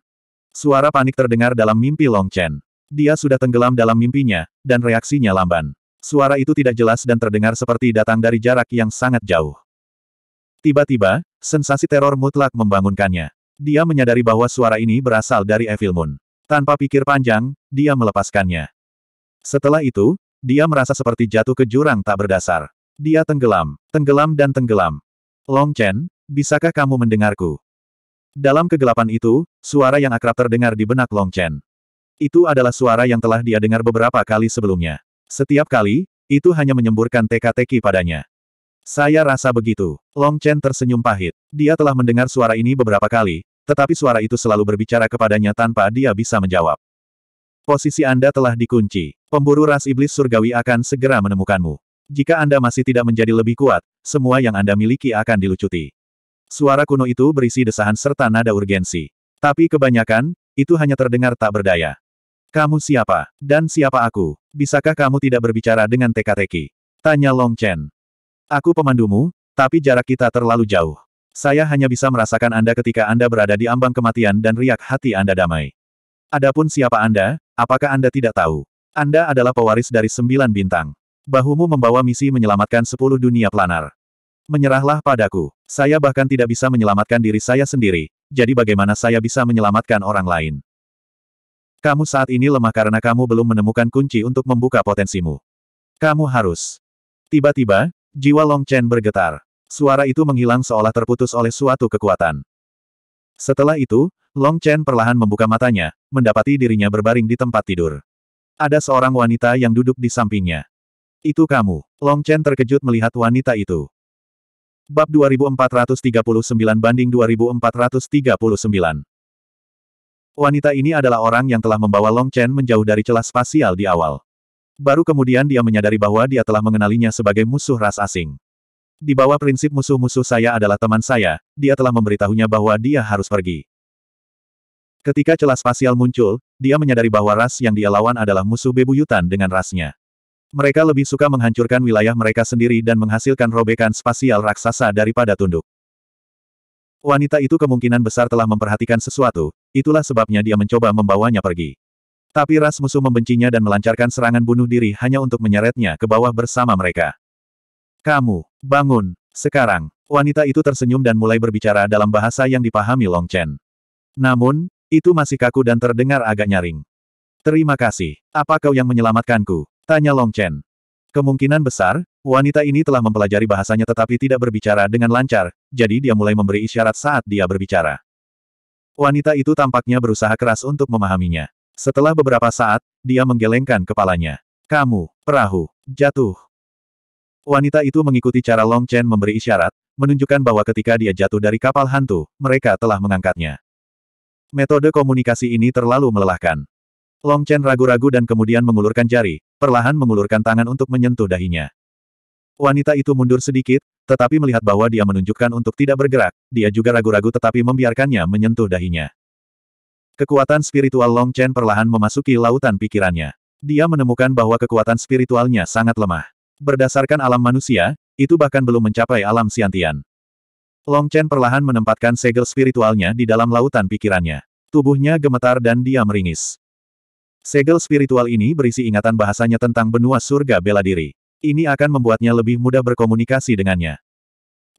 Suara panik terdengar dalam mimpi Long Chen. Dia sudah tenggelam dalam mimpinya, dan reaksinya lamban. Suara itu tidak jelas dan terdengar seperti datang dari jarak yang sangat jauh. Tiba-tiba, sensasi teror mutlak membangunkannya. Dia menyadari bahwa suara ini berasal dari Evil Moon. Tanpa pikir panjang, dia melepaskannya. Setelah itu, dia merasa seperti jatuh ke jurang tak berdasar. Dia tenggelam, tenggelam dan tenggelam. Long Chen, bisakah kamu mendengarku? Dalam kegelapan itu, suara yang akrab terdengar di benak Long Chen. Itu adalah suara yang telah dia dengar beberapa kali sebelumnya. Setiap kali, itu hanya menyemburkan teka-teki padanya. Saya rasa begitu. Long Chen tersenyum pahit. Dia telah mendengar suara ini beberapa kali, tetapi suara itu selalu berbicara kepadanya tanpa dia bisa menjawab. Posisi Anda telah dikunci. Pemburu ras iblis surgawi akan segera menemukanmu. Jika Anda masih tidak menjadi lebih kuat, semua yang Anda miliki akan dilucuti. Suara kuno itu berisi desahan serta nada urgensi. Tapi kebanyakan, itu hanya terdengar tak berdaya. Kamu siapa? Dan siapa aku? Bisakah kamu tidak berbicara dengan teka-teki? Tanya Long Chen. Aku pemandumu, tapi jarak kita terlalu jauh. Saya hanya bisa merasakan Anda ketika Anda berada di ambang kematian dan riak hati Anda damai. Adapun siapa Anda, apakah Anda tidak tahu? Anda adalah pewaris dari sembilan bintang. Bahumu membawa misi menyelamatkan sepuluh dunia planar. Menyerahlah padaku. Saya bahkan tidak bisa menyelamatkan diri saya sendiri, jadi bagaimana saya bisa menyelamatkan orang lain? Kamu saat ini lemah karena kamu belum menemukan kunci untuk membuka potensimu. Kamu harus. Tiba-tiba, jiwa Long Chen bergetar. Suara itu menghilang seolah terputus oleh suatu kekuatan. Setelah itu, Long Chen perlahan membuka matanya, mendapati dirinya berbaring di tempat tidur. Ada seorang wanita yang duduk di sampingnya. Itu kamu. Long Chen terkejut melihat wanita itu. Bab 2439 banding 2439 Wanita ini adalah orang yang telah membawa Long Chen menjauh dari celah spasial di awal. Baru kemudian dia menyadari bahwa dia telah mengenalinya sebagai musuh ras asing. Di bawah prinsip musuh-musuh saya adalah teman saya, dia telah memberitahunya bahwa dia harus pergi. Ketika celah spasial muncul, dia menyadari bahwa ras yang dia lawan adalah musuh bebuyutan dengan rasnya. Mereka lebih suka menghancurkan wilayah mereka sendiri dan menghasilkan robekan spasial raksasa daripada tunduk. Wanita itu kemungkinan besar telah memperhatikan sesuatu, itulah sebabnya dia mencoba membawanya pergi. Tapi ras musuh membencinya dan melancarkan serangan bunuh diri hanya untuk menyeretnya ke bawah bersama mereka. Kamu, bangun, sekarang. Wanita itu tersenyum dan mulai berbicara dalam bahasa yang dipahami Long Chen. Namun, itu masih kaku dan terdengar agak nyaring. Terima kasih. Apa kau yang menyelamatkanku? Tanya Long Chen. Kemungkinan besar, Wanita ini telah mempelajari bahasanya tetapi tidak berbicara dengan lancar, jadi dia mulai memberi isyarat saat dia berbicara. Wanita itu tampaknya berusaha keras untuk memahaminya. Setelah beberapa saat, dia menggelengkan kepalanya. Kamu, perahu, jatuh. Wanita itu mengikuti cara Long Chen memberi isyarat, menunjukkan bahwa ketika dia jatuh dari kapal hantu, mereka telah mengangkatnya. Metode komunikasi ini terlalu melelahkan. Long Chen ragu-ragu dan kemudian mengulurkan jari, perlahan mengulurkan tangan untuk menyentuh dahinya. Wanita itu mundur sedikit, tetapi melihat bahwa dia menunjukkan untuk tidak bergerak, dia juga ragu-ragu tetapi membiarkannya menyentuh dahinya. Kekuatan spiritual Long Chen perlahan memasuki lautan pikirannya. Dia menemukan bahwa kekuatan spiritualnya sangat lemah. Berdasarkan alam manusia, itu bahkan belum mencapai alam siantian. Long Chen perlahan menempatkan segel spiritualnya di dalam lautan pikirannya. Tubuhnya gemetar dan dia meringis. Segel spiritual ini berisi ingatan bahasanya tentang benua surga bela diri ini akan membuatnya lebih mudah berkomunikasi dengannya.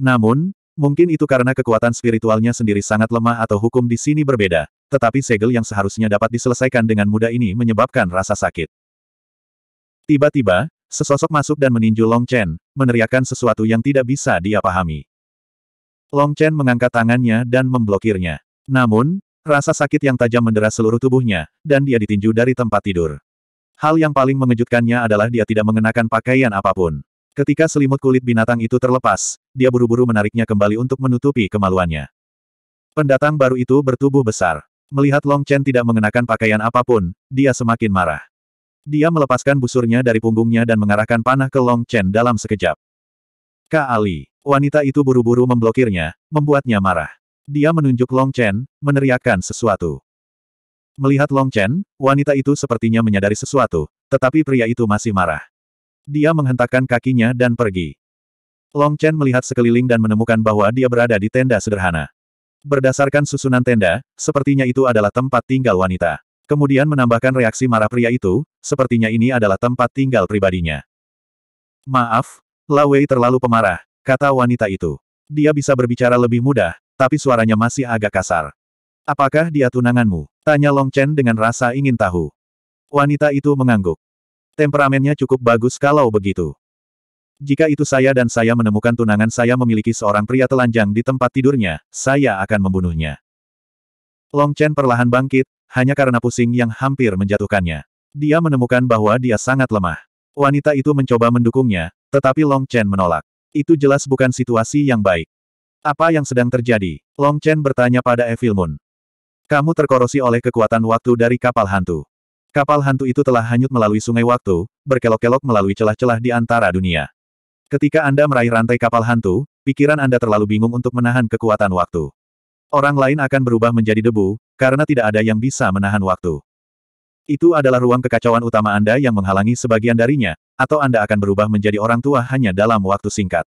Namun, mungkin itu karena kekuatan spiritualnya sendiri sangat lemah atau hukum di sini berbeda, tetapi segel yang seharusnya dapat diselesaikan dengan mudah ini menyebabkan rasa sakit. Tiba-tiba, sesosok masuk dan meninju Long Chen, meneriakkan sesuatu yang tidak bisa dia pahami. Long Chen mengangkat tangannya dan memblokirnya. Namun, rasa sakit yang tajam mendera seluruh tubuhnya, dan dia ditinju dari tempat tidur. Hal yang paling mengejutkannya adalah dia tidak mengenakan pakaian apapun. Ketika selimut kulit binatang itu terlepas, dia buru-buru menariknya kembali untuk menutupi kemaluannya. Pendatang baru itu bertubuh besar. Melihat Long Chen tidak mengenakan pakaian apapun, dia semakin marah. Dia melepaskan busurnya dari punggungnya dan mengarahkan panah ke Long Chen dalam sekejap. Ka Ali, wanita itu buru-buru memblokirnya, membuatnya marah. Dia menunjuk Long Chen, meneriakkan sesuatu. Melihat Long Chen, wanita itu sepertinya menyadari sesuatu, tetapi pria itu masih marah. Dia menghentakkan kakinya dan pergi. Long Chen melihat sekeliling dan menemukan bahwa dia berada di tenda sederhana. Berdasarkan susunan tenda, sepertinya itu adalah tempat tinggal wanita. Kemudian menambahkan reaksi marah pria itu, sepertinya ini adalah tempat tinggal pribadinya. Maaf, Lawei terlalu pemarah, kata wanita itu. Dia bisa berbicara lebih mudah, tapi suaranya masih agak kasar. Apakah dia tunanganmu? Tanya Long Chen dengan rasa ingin tahu. Wanita itu mengangguk. Temperamennya cukup bagus kalau begitu. Jika itu saya dan saya menemukan tunangan saya memiliki seorang pria telanjang di tempat tidurnya, saya akan membunuhnya. Long Chen perlahan bangkit, hanya karena pusing yang hampir menjatuhkannya. Dia menemukan bahwa dia sangat lemah. Wanita itu mencoba mendukungnya, tetapi Long Chen menolak. Itu jelas bukan situasi yang baik. Apa yang sedang terjadi? Long Chen bertanya pada Evil Moon. Kamu terkorosi oleh kekuatan waktu dari kapal hantu. Kapal hantu itu telah hanyut melalui sungai waktu, berkelok-kelok melalui celah-celah di antara dunia. Ketika Anda meraih rantai kapal hantu, pikiran Anda terlalu bingung untuk menahan kekuatan waktu. Orang lain akan berubah menjadi debu, karena tidak ada yang bisa menahan waktu. Itu adalah ruang kekacauan utama Anda yang menghalangi sebagian darinya, atau Anda akan berubah menjadi orang tua hanya dalam waktu singkat.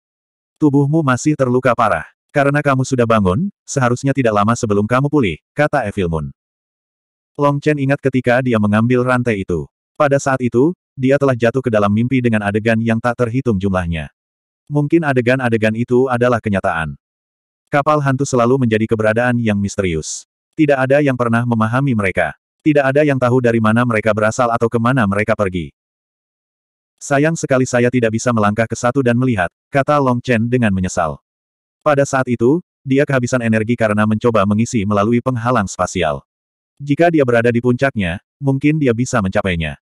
Tubuhmu masih terluka parah. Karena kamu sudah bangun, seharusnya tidak lama sebelum kamu pulih, kata Evil Moon. Long Chen ingat ketika dia mengambil rantai itu. Pada saat itu, dia telah jatuh ke dalam mimpi dengan adegan yang tak terhitung jumlahnya. Mungkin adegan-adegan itu adalah kenyataan. Kapal hantu selalu menjadi keberadaan yang misterius. Tidak ada yang pernah memahami mereka. Tidak ada yang tahu dari mana mereka berasal atau kemana mereka pergi. Sayang sekali saya tidak bisa melangkah ke satu dan melihat, kata Long Chen dengan menyesal. Pada saat itu, dia kehabisan energi karena mencoba mengisi melalui penghalang spasial. Jika dia berada di puncaknya, mungkin dia bisa mencapainya.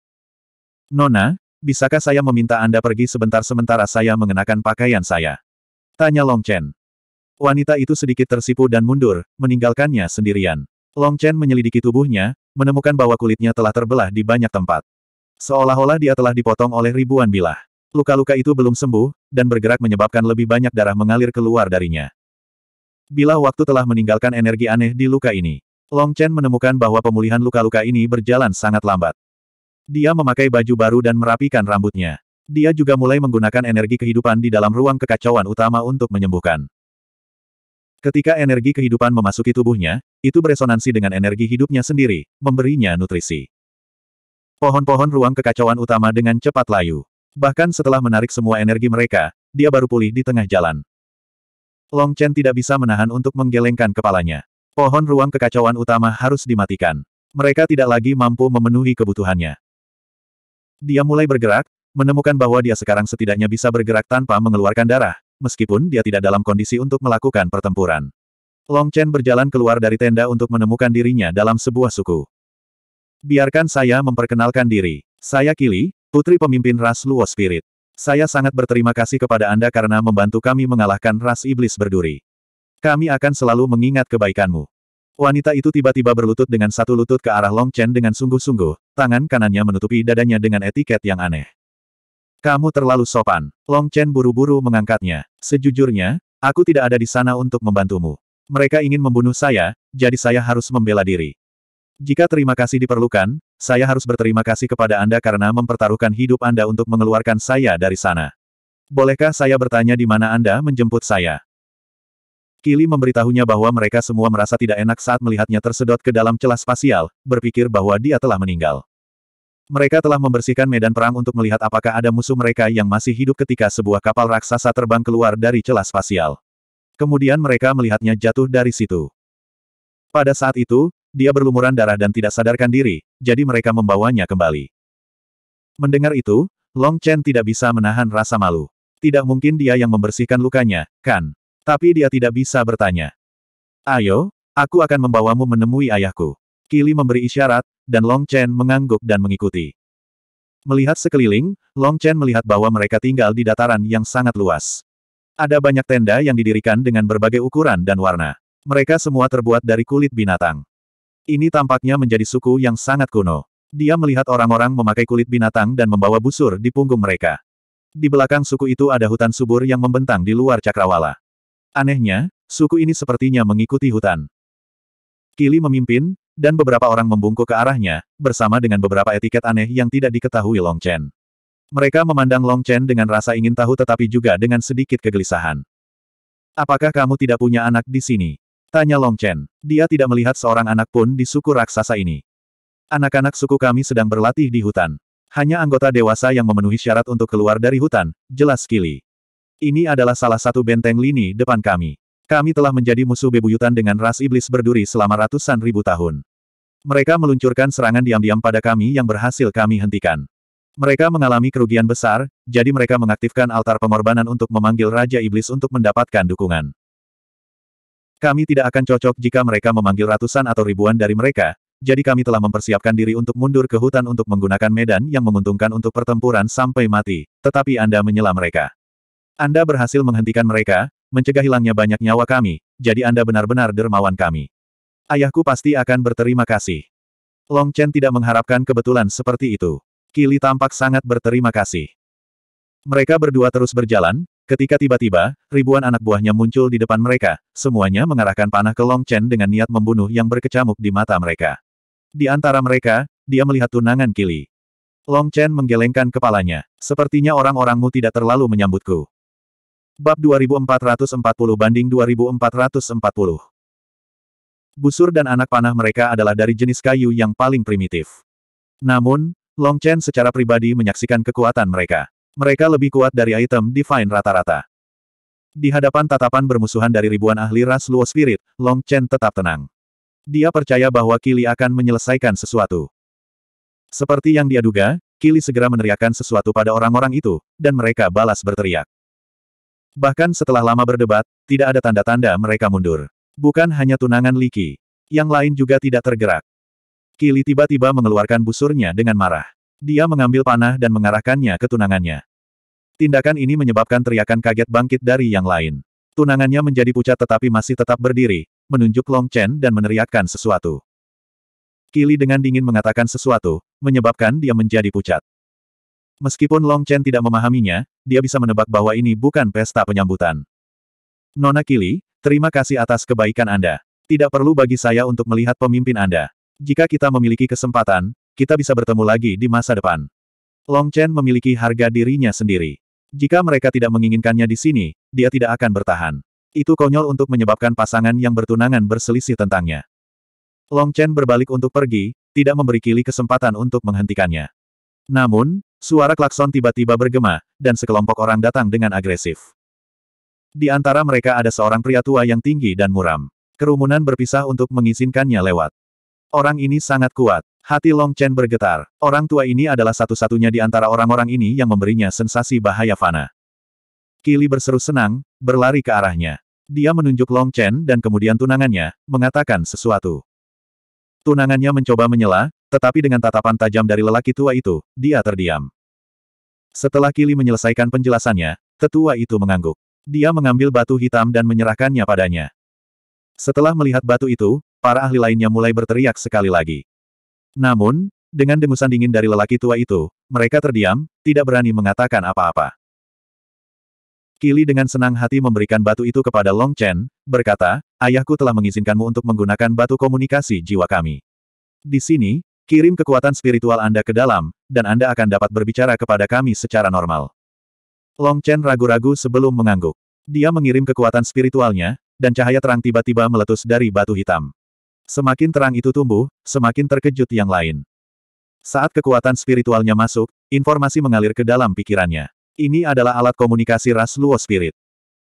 Nona, bisakah saya meminta Anda pergi sebentar sementara saya mengenakan pakaian saya? Tanya Long Chen. Wanita itu sedikit tersipu dan mundur, meninggalkannya sendirian. Long Chen menyelidiki tubuhnya, menemukan bahwa kulitnya telah terbelah di banyak tempat. Seolah-olah dia telah dipotong oleh ribuan bilah. Luka-luka itu belum sembuh, dan bergerak menyebabkan lebih banyak darah mengalir keluar darinya. Bila waktu telah meninggalkan energi aneh di luka ini, Long Chen menemukan bahwa pemulihan luka-luka ini berjalan sangat lambat. Dia memakai baju baru dan merapikan rambutnya. Dia juga mulai menggunakan energi kehidupan di dalam ruang kekacauan utama untuk menyembuhkan. Ketika energi kehidupan memasuki tubuhnya, itu beresonansi dengan energi hidupnya sendiri, memberinya nutrisi. Pohon-pohon ruang kekacauan utama dengan cepat layu. Bahkan setelah menarik semua energi mereka, dia baru pulih di tengah jalan. Long Chen tidak bisa menahan untuk menggelengkan kepalanya. Pohon ruang kekacauan utama harus dimatikan. Mereka tidak lagi mampu memenuhi kebutuhannya. Dia mulai bergerak, menemukan bahwa dia sekarang setidaknya bisa bergerak tanpa mengeluarkan darah, meskipun dia tidak dalam kondisi untuk melakukan pertempuran. Long Chen berjalan keluar dari tenda untuk menemukan dirinya dalam sebuah suku. Biarkan saya memperkenalkan diri. Saya Kili, Putri pemimpin ras Luo Spirit. Saya sangat berterima kasih kepada Anda karena membantu kami mengalahkan ras iblis berduri. Kami akan selalu mengingat kebaikanmu. Wanita itu tiba-tiba berlutut dengan satu lutut ke arah Long Chen dengan sungguh-sungguh, tangan kanannya menutupi dadanya dengan etiket yang aneh. Kamu terlalu sopan. Long Chen buru-buru mengangkatnya. Sejujurnya, aku tidak ada di sana untuk membantumu. Mereka ingin membunuh saya, jadi saya harus membela diri. Jika terima kasih diperlukan, saya harus berterima kasih kepada Anda karena mempertaruhkan hidup Anda untuk mengeluarkan saya dari sana. Bolehkah saya bertanya di mana Anda menjemput saya? Kili memberitahunya bahwa mereka semua merasa tidak enak saat melihatnya tersedot ke dalam celah spasial, berpikir bahwa dia telah meninggal. Mereka telah membersihkan medan perang untuk melihat apakah ada musuh mereka yang masih hidup ketika sebuah kapal raksasa terbang keluar dari celah spasial. Kemudian mereka melihatnya jatuh dari situ. Pada saat itu, dia berlumuran darah dan tidak sadarkan diri, jadi mereka membawanya kembali. Mendengar itu, Long Chen tidak bisa menahan rasa malu. Tidak mungkin dia yang membersihkan lukanya, kan? Tapi dia tidak bisa bertanya. Ayo, aku akan membawamu menemui ayahku. Kili memberi isyarat, dan Long Chen mengangguk dan mengikuti. Melihat sekeliling, Long Chen melihat bahwa mereka tinggal di dataran yang sangat luas. Ada banyak tenda yang didirikan dengan berbagai ukuran dan warna. Mereka semua terbuat dari kulit binatang. Ini tampaknya menjadi suku yang sangat kuno. Dia melihat orang-orang memakai kulit binatang dan membawa busur di punggung mereka. Di belakang suku itu ada hutan subur yang membentang di luar cakrawala. Anehnya, suku ini sepertinya mengikuti hutan. Kili memimpin, dan beberapa orang membungkuk ke arahnya, bersama dengan beberapa etiket aneh yang tidak diketahui Long Chen. Mereka memandang Long Chen dengan rasa ingin tahu tetapi juga dengan sedikit kegelisahan. Apakah kamu tidak punya anak di sini? Tanya Long Chen. Dia tidak melihat seorang anak pun di suku raksasa ini. Anak-anak suku kami sedang berlatih di hutan. Hanya anggota dewasa yang memenuhi syarat untuk keluar dari hutan, jelas Kili. Ini adalah salah satu benteng lini depan kami. Kami telah menjadi musuh bebuyutan dengan ras iblis berduri selama ratusan ribu tahun. Mereka meluncurkan serangan diam-diam pada kami yang berhasil kami hentikan. Mereka mengalami kerugian besar, jadi mereka mengaktifkan altar pengorbanan untuk memanggil Raja Iblis untuk mendapatkan dukungan. Kami tidak akan cocok jika mereka memanggil ratusan atau ribuan dari mereka, jadi kami telah mempersiapkan diri untuk mundur ke hutan untuk menggunakan medan yang menguntungkan untuk pertempuran sampai mati, tetapi Anda menyela mereka. Anda berhasil menghentikan mereka, mencegah hilangnya banyak nyawa kami, jadi Anda benar-benar dermawan kami. Ayahku pasti akan berterima kasih. Long Chen tidak mengharapkan kebetulan seperti itu. Kili tampak sangat berterima kasih. Mereka berdua terus berjalan, Ketika tiba-tiba, ribuan anak buahnya muncul di depan mereka, semuanya mengarahkan panah ke Long Chen dengan niat membunuh yang berkecamuk di mata mereka. Di antara mereka, dia melihat tunangan Kili. Long Chen menggelengkan kepalanya. Sepertinya orang-orangmu tidak terlalu menyambutku. Bab 2440 banding 2440 Busur dan anak panah mereka adalah dari jenis kayu yang paling primitif. Namun, Long Chen secara pribadi menyaksikan kekuatan mereka. Mereka lebih kuat dari item divine rata-rata. Di hadapan tatapan bermusuhan dari ribuan ahli ras Luo Spirit, Long Chen tetap tenang. Dia percaya bahwa Kili akan menyelesaikan sesuatu. Seperti yang dia duga, Kili segera meneriakkan sesuatu pada orang-orang itu, dan mereka balas berteriak. Bahkan setelah lama berdebat, tidak ada tanda-tanda mereka mundur. Bukan hanya tunangan Liki. Yang lain juga tidak tergerak. Kili tiba-tiba mengeluarkan busurnya dengan marah. Dia mengambil panah dan mengarahkannya ke tunangannya. Tindakan ini menyebabkan teriakan kaget bangkit dari yang lain. Tunangannya menjadi pucat tetapi masih tetap berdiri, menunjuk Long Chen dan meneriakkan sesuatu. Kili dengan dingin mengatakan sesuatu, menyebabkan dia menjadi pucat. Meskipun Long Chen tidak memahaminya, dia bisa menebak bahwa ini bukan pesta penyambutan. Nona Kili, terima kasih atas kebaikan Anda. Tidak perlu bagi saya untuk melihat pemimpin Anda. Jika kita memiliki kesempatan, kita bisa bertemu lagi di masa depan. Long Chen memiliki harga dirinya sendiri. Jika mereka tidak menginginkannya di sini, dia tidak akan bertahan. Itu konyol untuk menyebabkan pasangan yang bertunangan berselisih tentangnya. Long Chen berbalik untuk pergi, tidak memberi Kili kesempatan untuk menghentikannya. Namun, suara klakson tiba-tiba bergema, dan sekelompok orang datang dengan agresif. Di antara mereka ada seorang pria tua yang tinggi dan muram. Kerumunan berpisah untuk mengizinkannya lewat. Orang ini sangat kuat. Hati Long Chen bergetar. Orang tua ini adalah satu-satunya di antara orang-orang ini yang memberinya sensasi bahaya fana. Kili berseru senang, berlari ke arahnya. Dia menunjuk Long Chen dan kemudian tunangannya, mengatakan sesuatu. Tunangannya mencoba menyela, tetapi dengan tatapan tajam dari lelaki tua itu, dia terdiam. Setelah Kili menyelesaikan penjelasannya, tetua itu mengangguk. Dia mengambil batu hitam dan menyerahkannya padanya. Setelah melihat batu itu, para ahli lainnya mulai berteriak sekali lagi. Namun, dengan dengusan dingin dari lelaki tua itu, mereka terdiam, tidak berani mengatakan apa-apa. Kili dengan senang hati memberikan batu itu kepada Long Chen, berkata, ayahku telah mengizinkanmu untuk menggunakan batu komunikasi jiwa kami. Di sini, kirim kekuatan spiritual Anda ke dalam, dan Anda akan dapat berbicara kepada kami secara normal. Long Chen ragu-ragu sebelum mengangguk. Dia mengirim kekuatan spiritualnya, dan cahaya terang tiba-tiba meletus dari batu hitam. Semakin terang itu tumbuh, semakin terkejut yang lain. Saat kekuatan spiritualnya masuk, informasi mengalir ke dalam pikirannya. Ini adalah alat komunikasi ras Luo Spirit.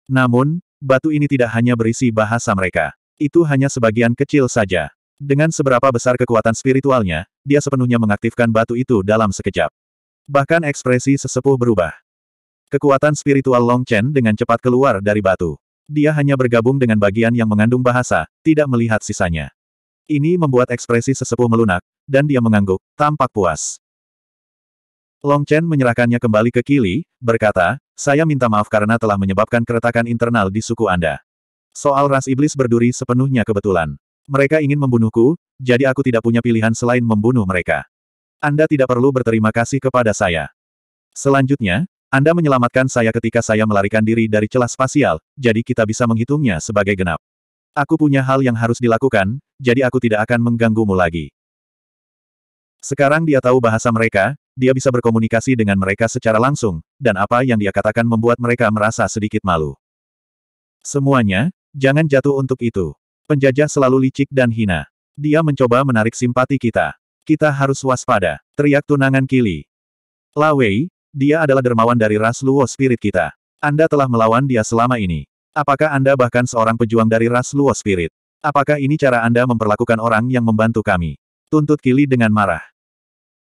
Namun, batu ini tidak hanya berisi bahasa mereka. Itu hanya sebagian kecil saja. Dengan seberapa besar kekuatan spiritualnya, dia sepenuhnya mengaktifkan batu itu dalam sekejap. Bahkan ekspresi sesepuh berubah. Kekuatan spiritual Long Chen dengan cepat keluar dari batu. Dia hanya bergabung dengan bagian yang mengandung bahasa, tidak melihat sisanya. Ini membuat ekspresi sesepuh melunak, dan dia mengangguk, tampak puas. Long Chen menyerahkannya kembali ke Kili, berkata, saya minta maaf karena telah menyebabkan keretakan internal di suku Anda. Soal ras iblis berduri sepenuhnya kebetulan. Mereka ingin membunuhku, jadi aku tidak punya pilihan selain membunuh mereka. Anda tidak perlu berterima kasih kepada saya. Selanjutnya, Anda menyelamatkan saya ketika saya melarikan diri dari celah spasial, jadi kita bisa menghitungnya sebagai genap. Aku punya hal yang harus dilakukan, jadi aku tidak akan mengganggumu lagi. Sekarang dia tahu bahasa mereka, dia bisa berkomunikasi dengan mereka secara langsung, dan apa yang dia katakan membuat mereka merasa sedikit malu. Semuanya, jangan jatuh untuk itu. Penjajah selalu licik dan hina. Dia mencoba menarik simpati kita. Kita harus waspada, teriak tunangan Kili. Lawei, dia adalah dermawan dari ras Luo Spirit kita. Anda telah melawan dia selama ini. Apakah Anda bahkan seorang pejuang dari ras Luo Spirit? Apakah ini cara Anda memperlakukan orang yang membantu kami? Tuntut Kili dengan marah.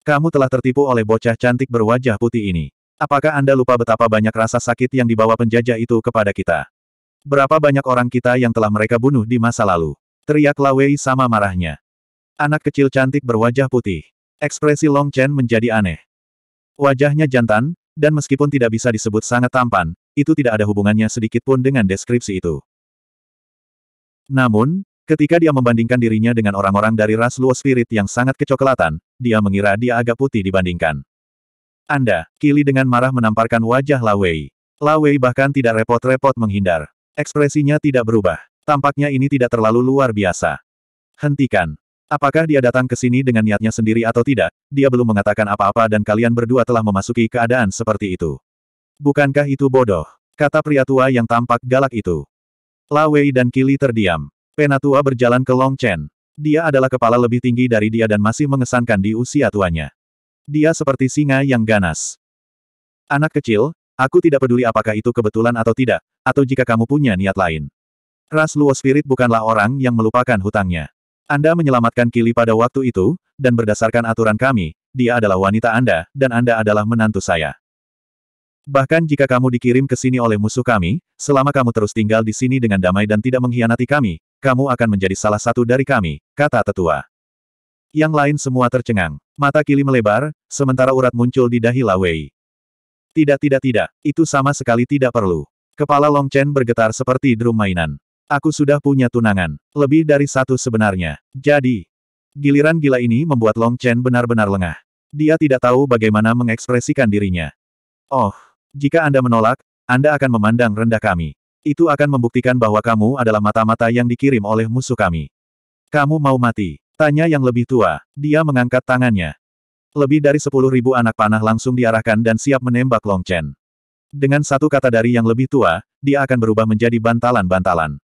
Kamu telah tertipu oleh bocah cantik berwajah putih ini. Apakah Anda lupa betapa banyak rasa sakit yang dibawa penjajah itu kepada kita? Berapa banyak orang kita yang telah mereka bunuh di masa lalu? Teriak Lawei sama marahnya. Anak kecil cantik berwajah putih. Ekspresi Long Chen menjadi aneh. Wajahnya jantan, dan meskipun tidak bisa disebut sangat tampan, itu tidak ada hubungannya sedikit pun dengan deskripsi itu. Namun, ketika dia membandingkan dirinya dengan orang-orang dari ras Luo Spirit yang sangat kecoklatan, dia mengira dia agak putih dibandingkan. Anda, Kili dengan marah menamparkan wajah Lawei. Lawei bahkan tidak repot-repot menghindar. Ekspresinya tidak berubah. Tampaknya ini tidak terlalu luar biasa. Hentikan. Apakah dia datang ke sini dengan niatnya sendiri atau tidak, dia belum mengatakan apa-apa dan kalian berdua telah memasuki keadaan seperti itu. Bukankah itu bodoh? Kata pria tua yang tampak galak itu. Lawei dan Kili terdiam. Penatua berjalan ke Long Chen. Dia adalah kepala lebih tinggi dari dia dan masih mengesankan di usia tuanya. Dia seperti singa yang ganas. Anak kecil, aku tidak peduli apakah itu kebetulan atau tidak, atau jika kamu punya niat lain. Ras Luo Spirit bukanlah orang yang melupakan hutangnya. Anda menyelamatkan Kili pada waktu itu, dan berdasarkan aturan kami, dia adalah wanita Anda, dan Anda adalah menantu saya. Bahkan jika kamu dikirim ke sini oleh musuh kami, selama kamu terus tinggal di sini dengan damai dan tidak mengkhianati kami, kamu akan menjadi salah satu dari kami, kata tetua. Yang lain semua tercengang. Mata kili melebar, sementara urat muncul di dahi Lawei. Tidak tidak tidak, itu sama sekali tidak perlu. Kepala Long Chen bergetar seperti drum mainan. Aku sudah punya tunangan. Lebih dari satu sebenarnya. Jadi, giliran gila ini membuat Long Chen benar-benar lengah. Dia tidak tahu bagaimana mengekspresikan dirinya. Oh, jika Anda menolak, Anda akan memandang rendah kami. Itu akan membuktikan bahwa kamu adalah mata-mata yang dikirim oleh musuh kami. Kamu mau mati? Tanya yang lebih tua. Dia mengangkat tangannya. Lebih dari sepuluh ribu anak panah langsung diarahkan dan siap menembak Long Chen. Dengan satu kata dari yang lebih tua, dia akan berubah menjadi bantalan-bantalan.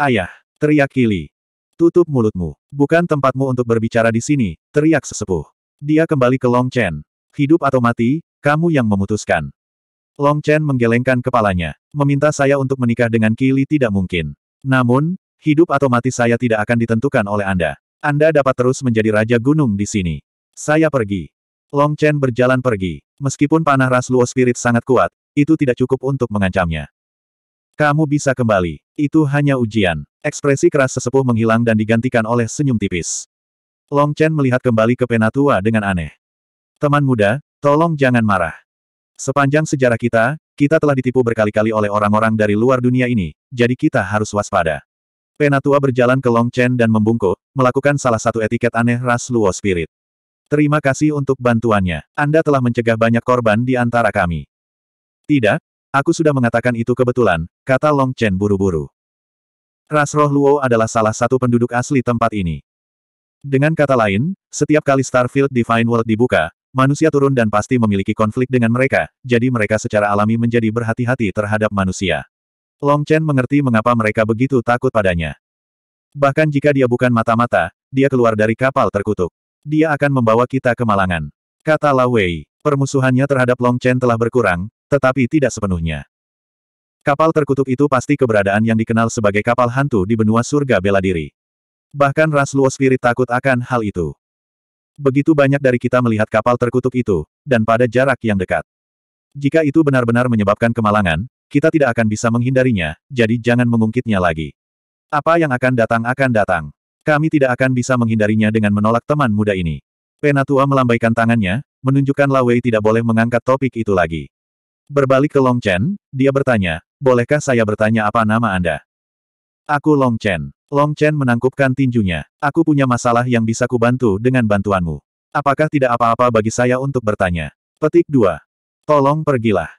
Ayah, teriak Kili. Tutup mulutmu. Bukan tempatmu untuk berbicara di sini, teriak sesepuh. Dia kembali ke Long Chen. Hidup atau mati, kamu yang memutuskan. Long Chen menggelengkan kepalanya. Meminta saya untuk menikah dengan Kili tidak mungkin. Namun, hidup atau mati saya tidak akan ditentukan oleh Anda. Anda dapat terus menjadi Raja Gunung di sini. Saya pergi. Long Chen berjalan pergi. Meskipun panah ras Luo Spirit sangat kuat, itu tidak cukup untuk mengancamnya. Kamu bisa kembali. Itu hanya ujian. Ekspresi keras sesepuh menghilang dan digantikan oleh senyum tipis. Long Chen melihat kembali ke Penatua dengan aneh. Teman muda, tolong jangan marah. Sepanjang sejarah kita, kita telah ditipu berkali-kali oleh orang-orang dari luar dunia ini, jadi kita harus waspada. Penatua berjalan ke Long Chen dan membungkuk, melakukan salah satu etiket aneh ras Luo Spirit. Terima kasih untuk bantuannya. Anda telah mencegah banyak korban di antara kami. Tidak, aku sudah mengatakan itu kebetulan, kata Long Chen buru-buru. Ras roh Luo adalah salah satu penduduk asli tempat ini. Dengan kata lain, setiap kali Starfield Divine World dibuka, Manusia turun dan pasti memiliki konflik dengan mereka, jadi mereka secara alami menjadi berhati-hati terhadap manusia. Long Chen mengerti mengapa mereka begitu takut padanya. Bahkan jika dia bukan mata-mata, dia keluar dari kapal terkutuk. Dia akan membawa kita ke Malangan. Kata La Wei, permusuhannya terhadap Long Chen telah berkurang, tetapi tidak sepenuhnya. Kapal terkutuk itu pasti keberadaan yang dikenal sebagai kapal hantu di benua surga bela diri. Bahkan Ras Luo Spirit takut akan hal itu. Begitu banyak dari kita melihat kapal terkutuk itu, dan pada jarak yang dekat. Jika itu benar-benar menyebabkan kemalangan, kita tidak akan bisa menghindarinya, jadi jangan mengungkitnya lagi. Apa yang akan datang akan datang. Kami tidak akan bisa menghindarinya dengan menolak teman muda ini. Penatua melambaikan tangannya, menunjukkan Lawei tidak boleh mengangkat topik itu lagi. Berbalik ke Long Chen, dia bertanya, bolehkah saya bertanya apa nama Anda? Aku Long Chen. Long Chen menangkupkan tinjunya. Aku punya masalah yang bisa kubantu dengan bantuanmu. Apakah tidak apa-apa bagi saya untuk bertanya? Petik 2. Tolong pergilah.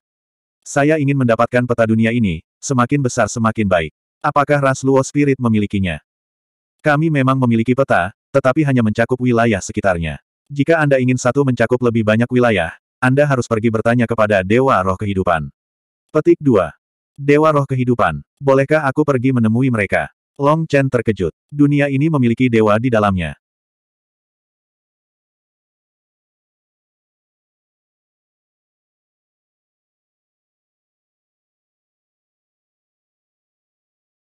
Saya ingin mendapatkan peta dunia ini, semakin besar semakin baik. Apakah ras Luo Spirit memilikinya? Kami memang memiliki peta, tetapi hanya mencakup wilayah sekitarnya. Jika Anda ingin satu mencakup lebih banyak wilayah, Anda harus pergi bertanya kepada Dewa Roh Kehidupan. Petik 2. Dewa roh kehidupan. Bolehkah aku pergi menemui mereka? Long Chen terkejut. Dunia ini memiliki dewa di dalamnya.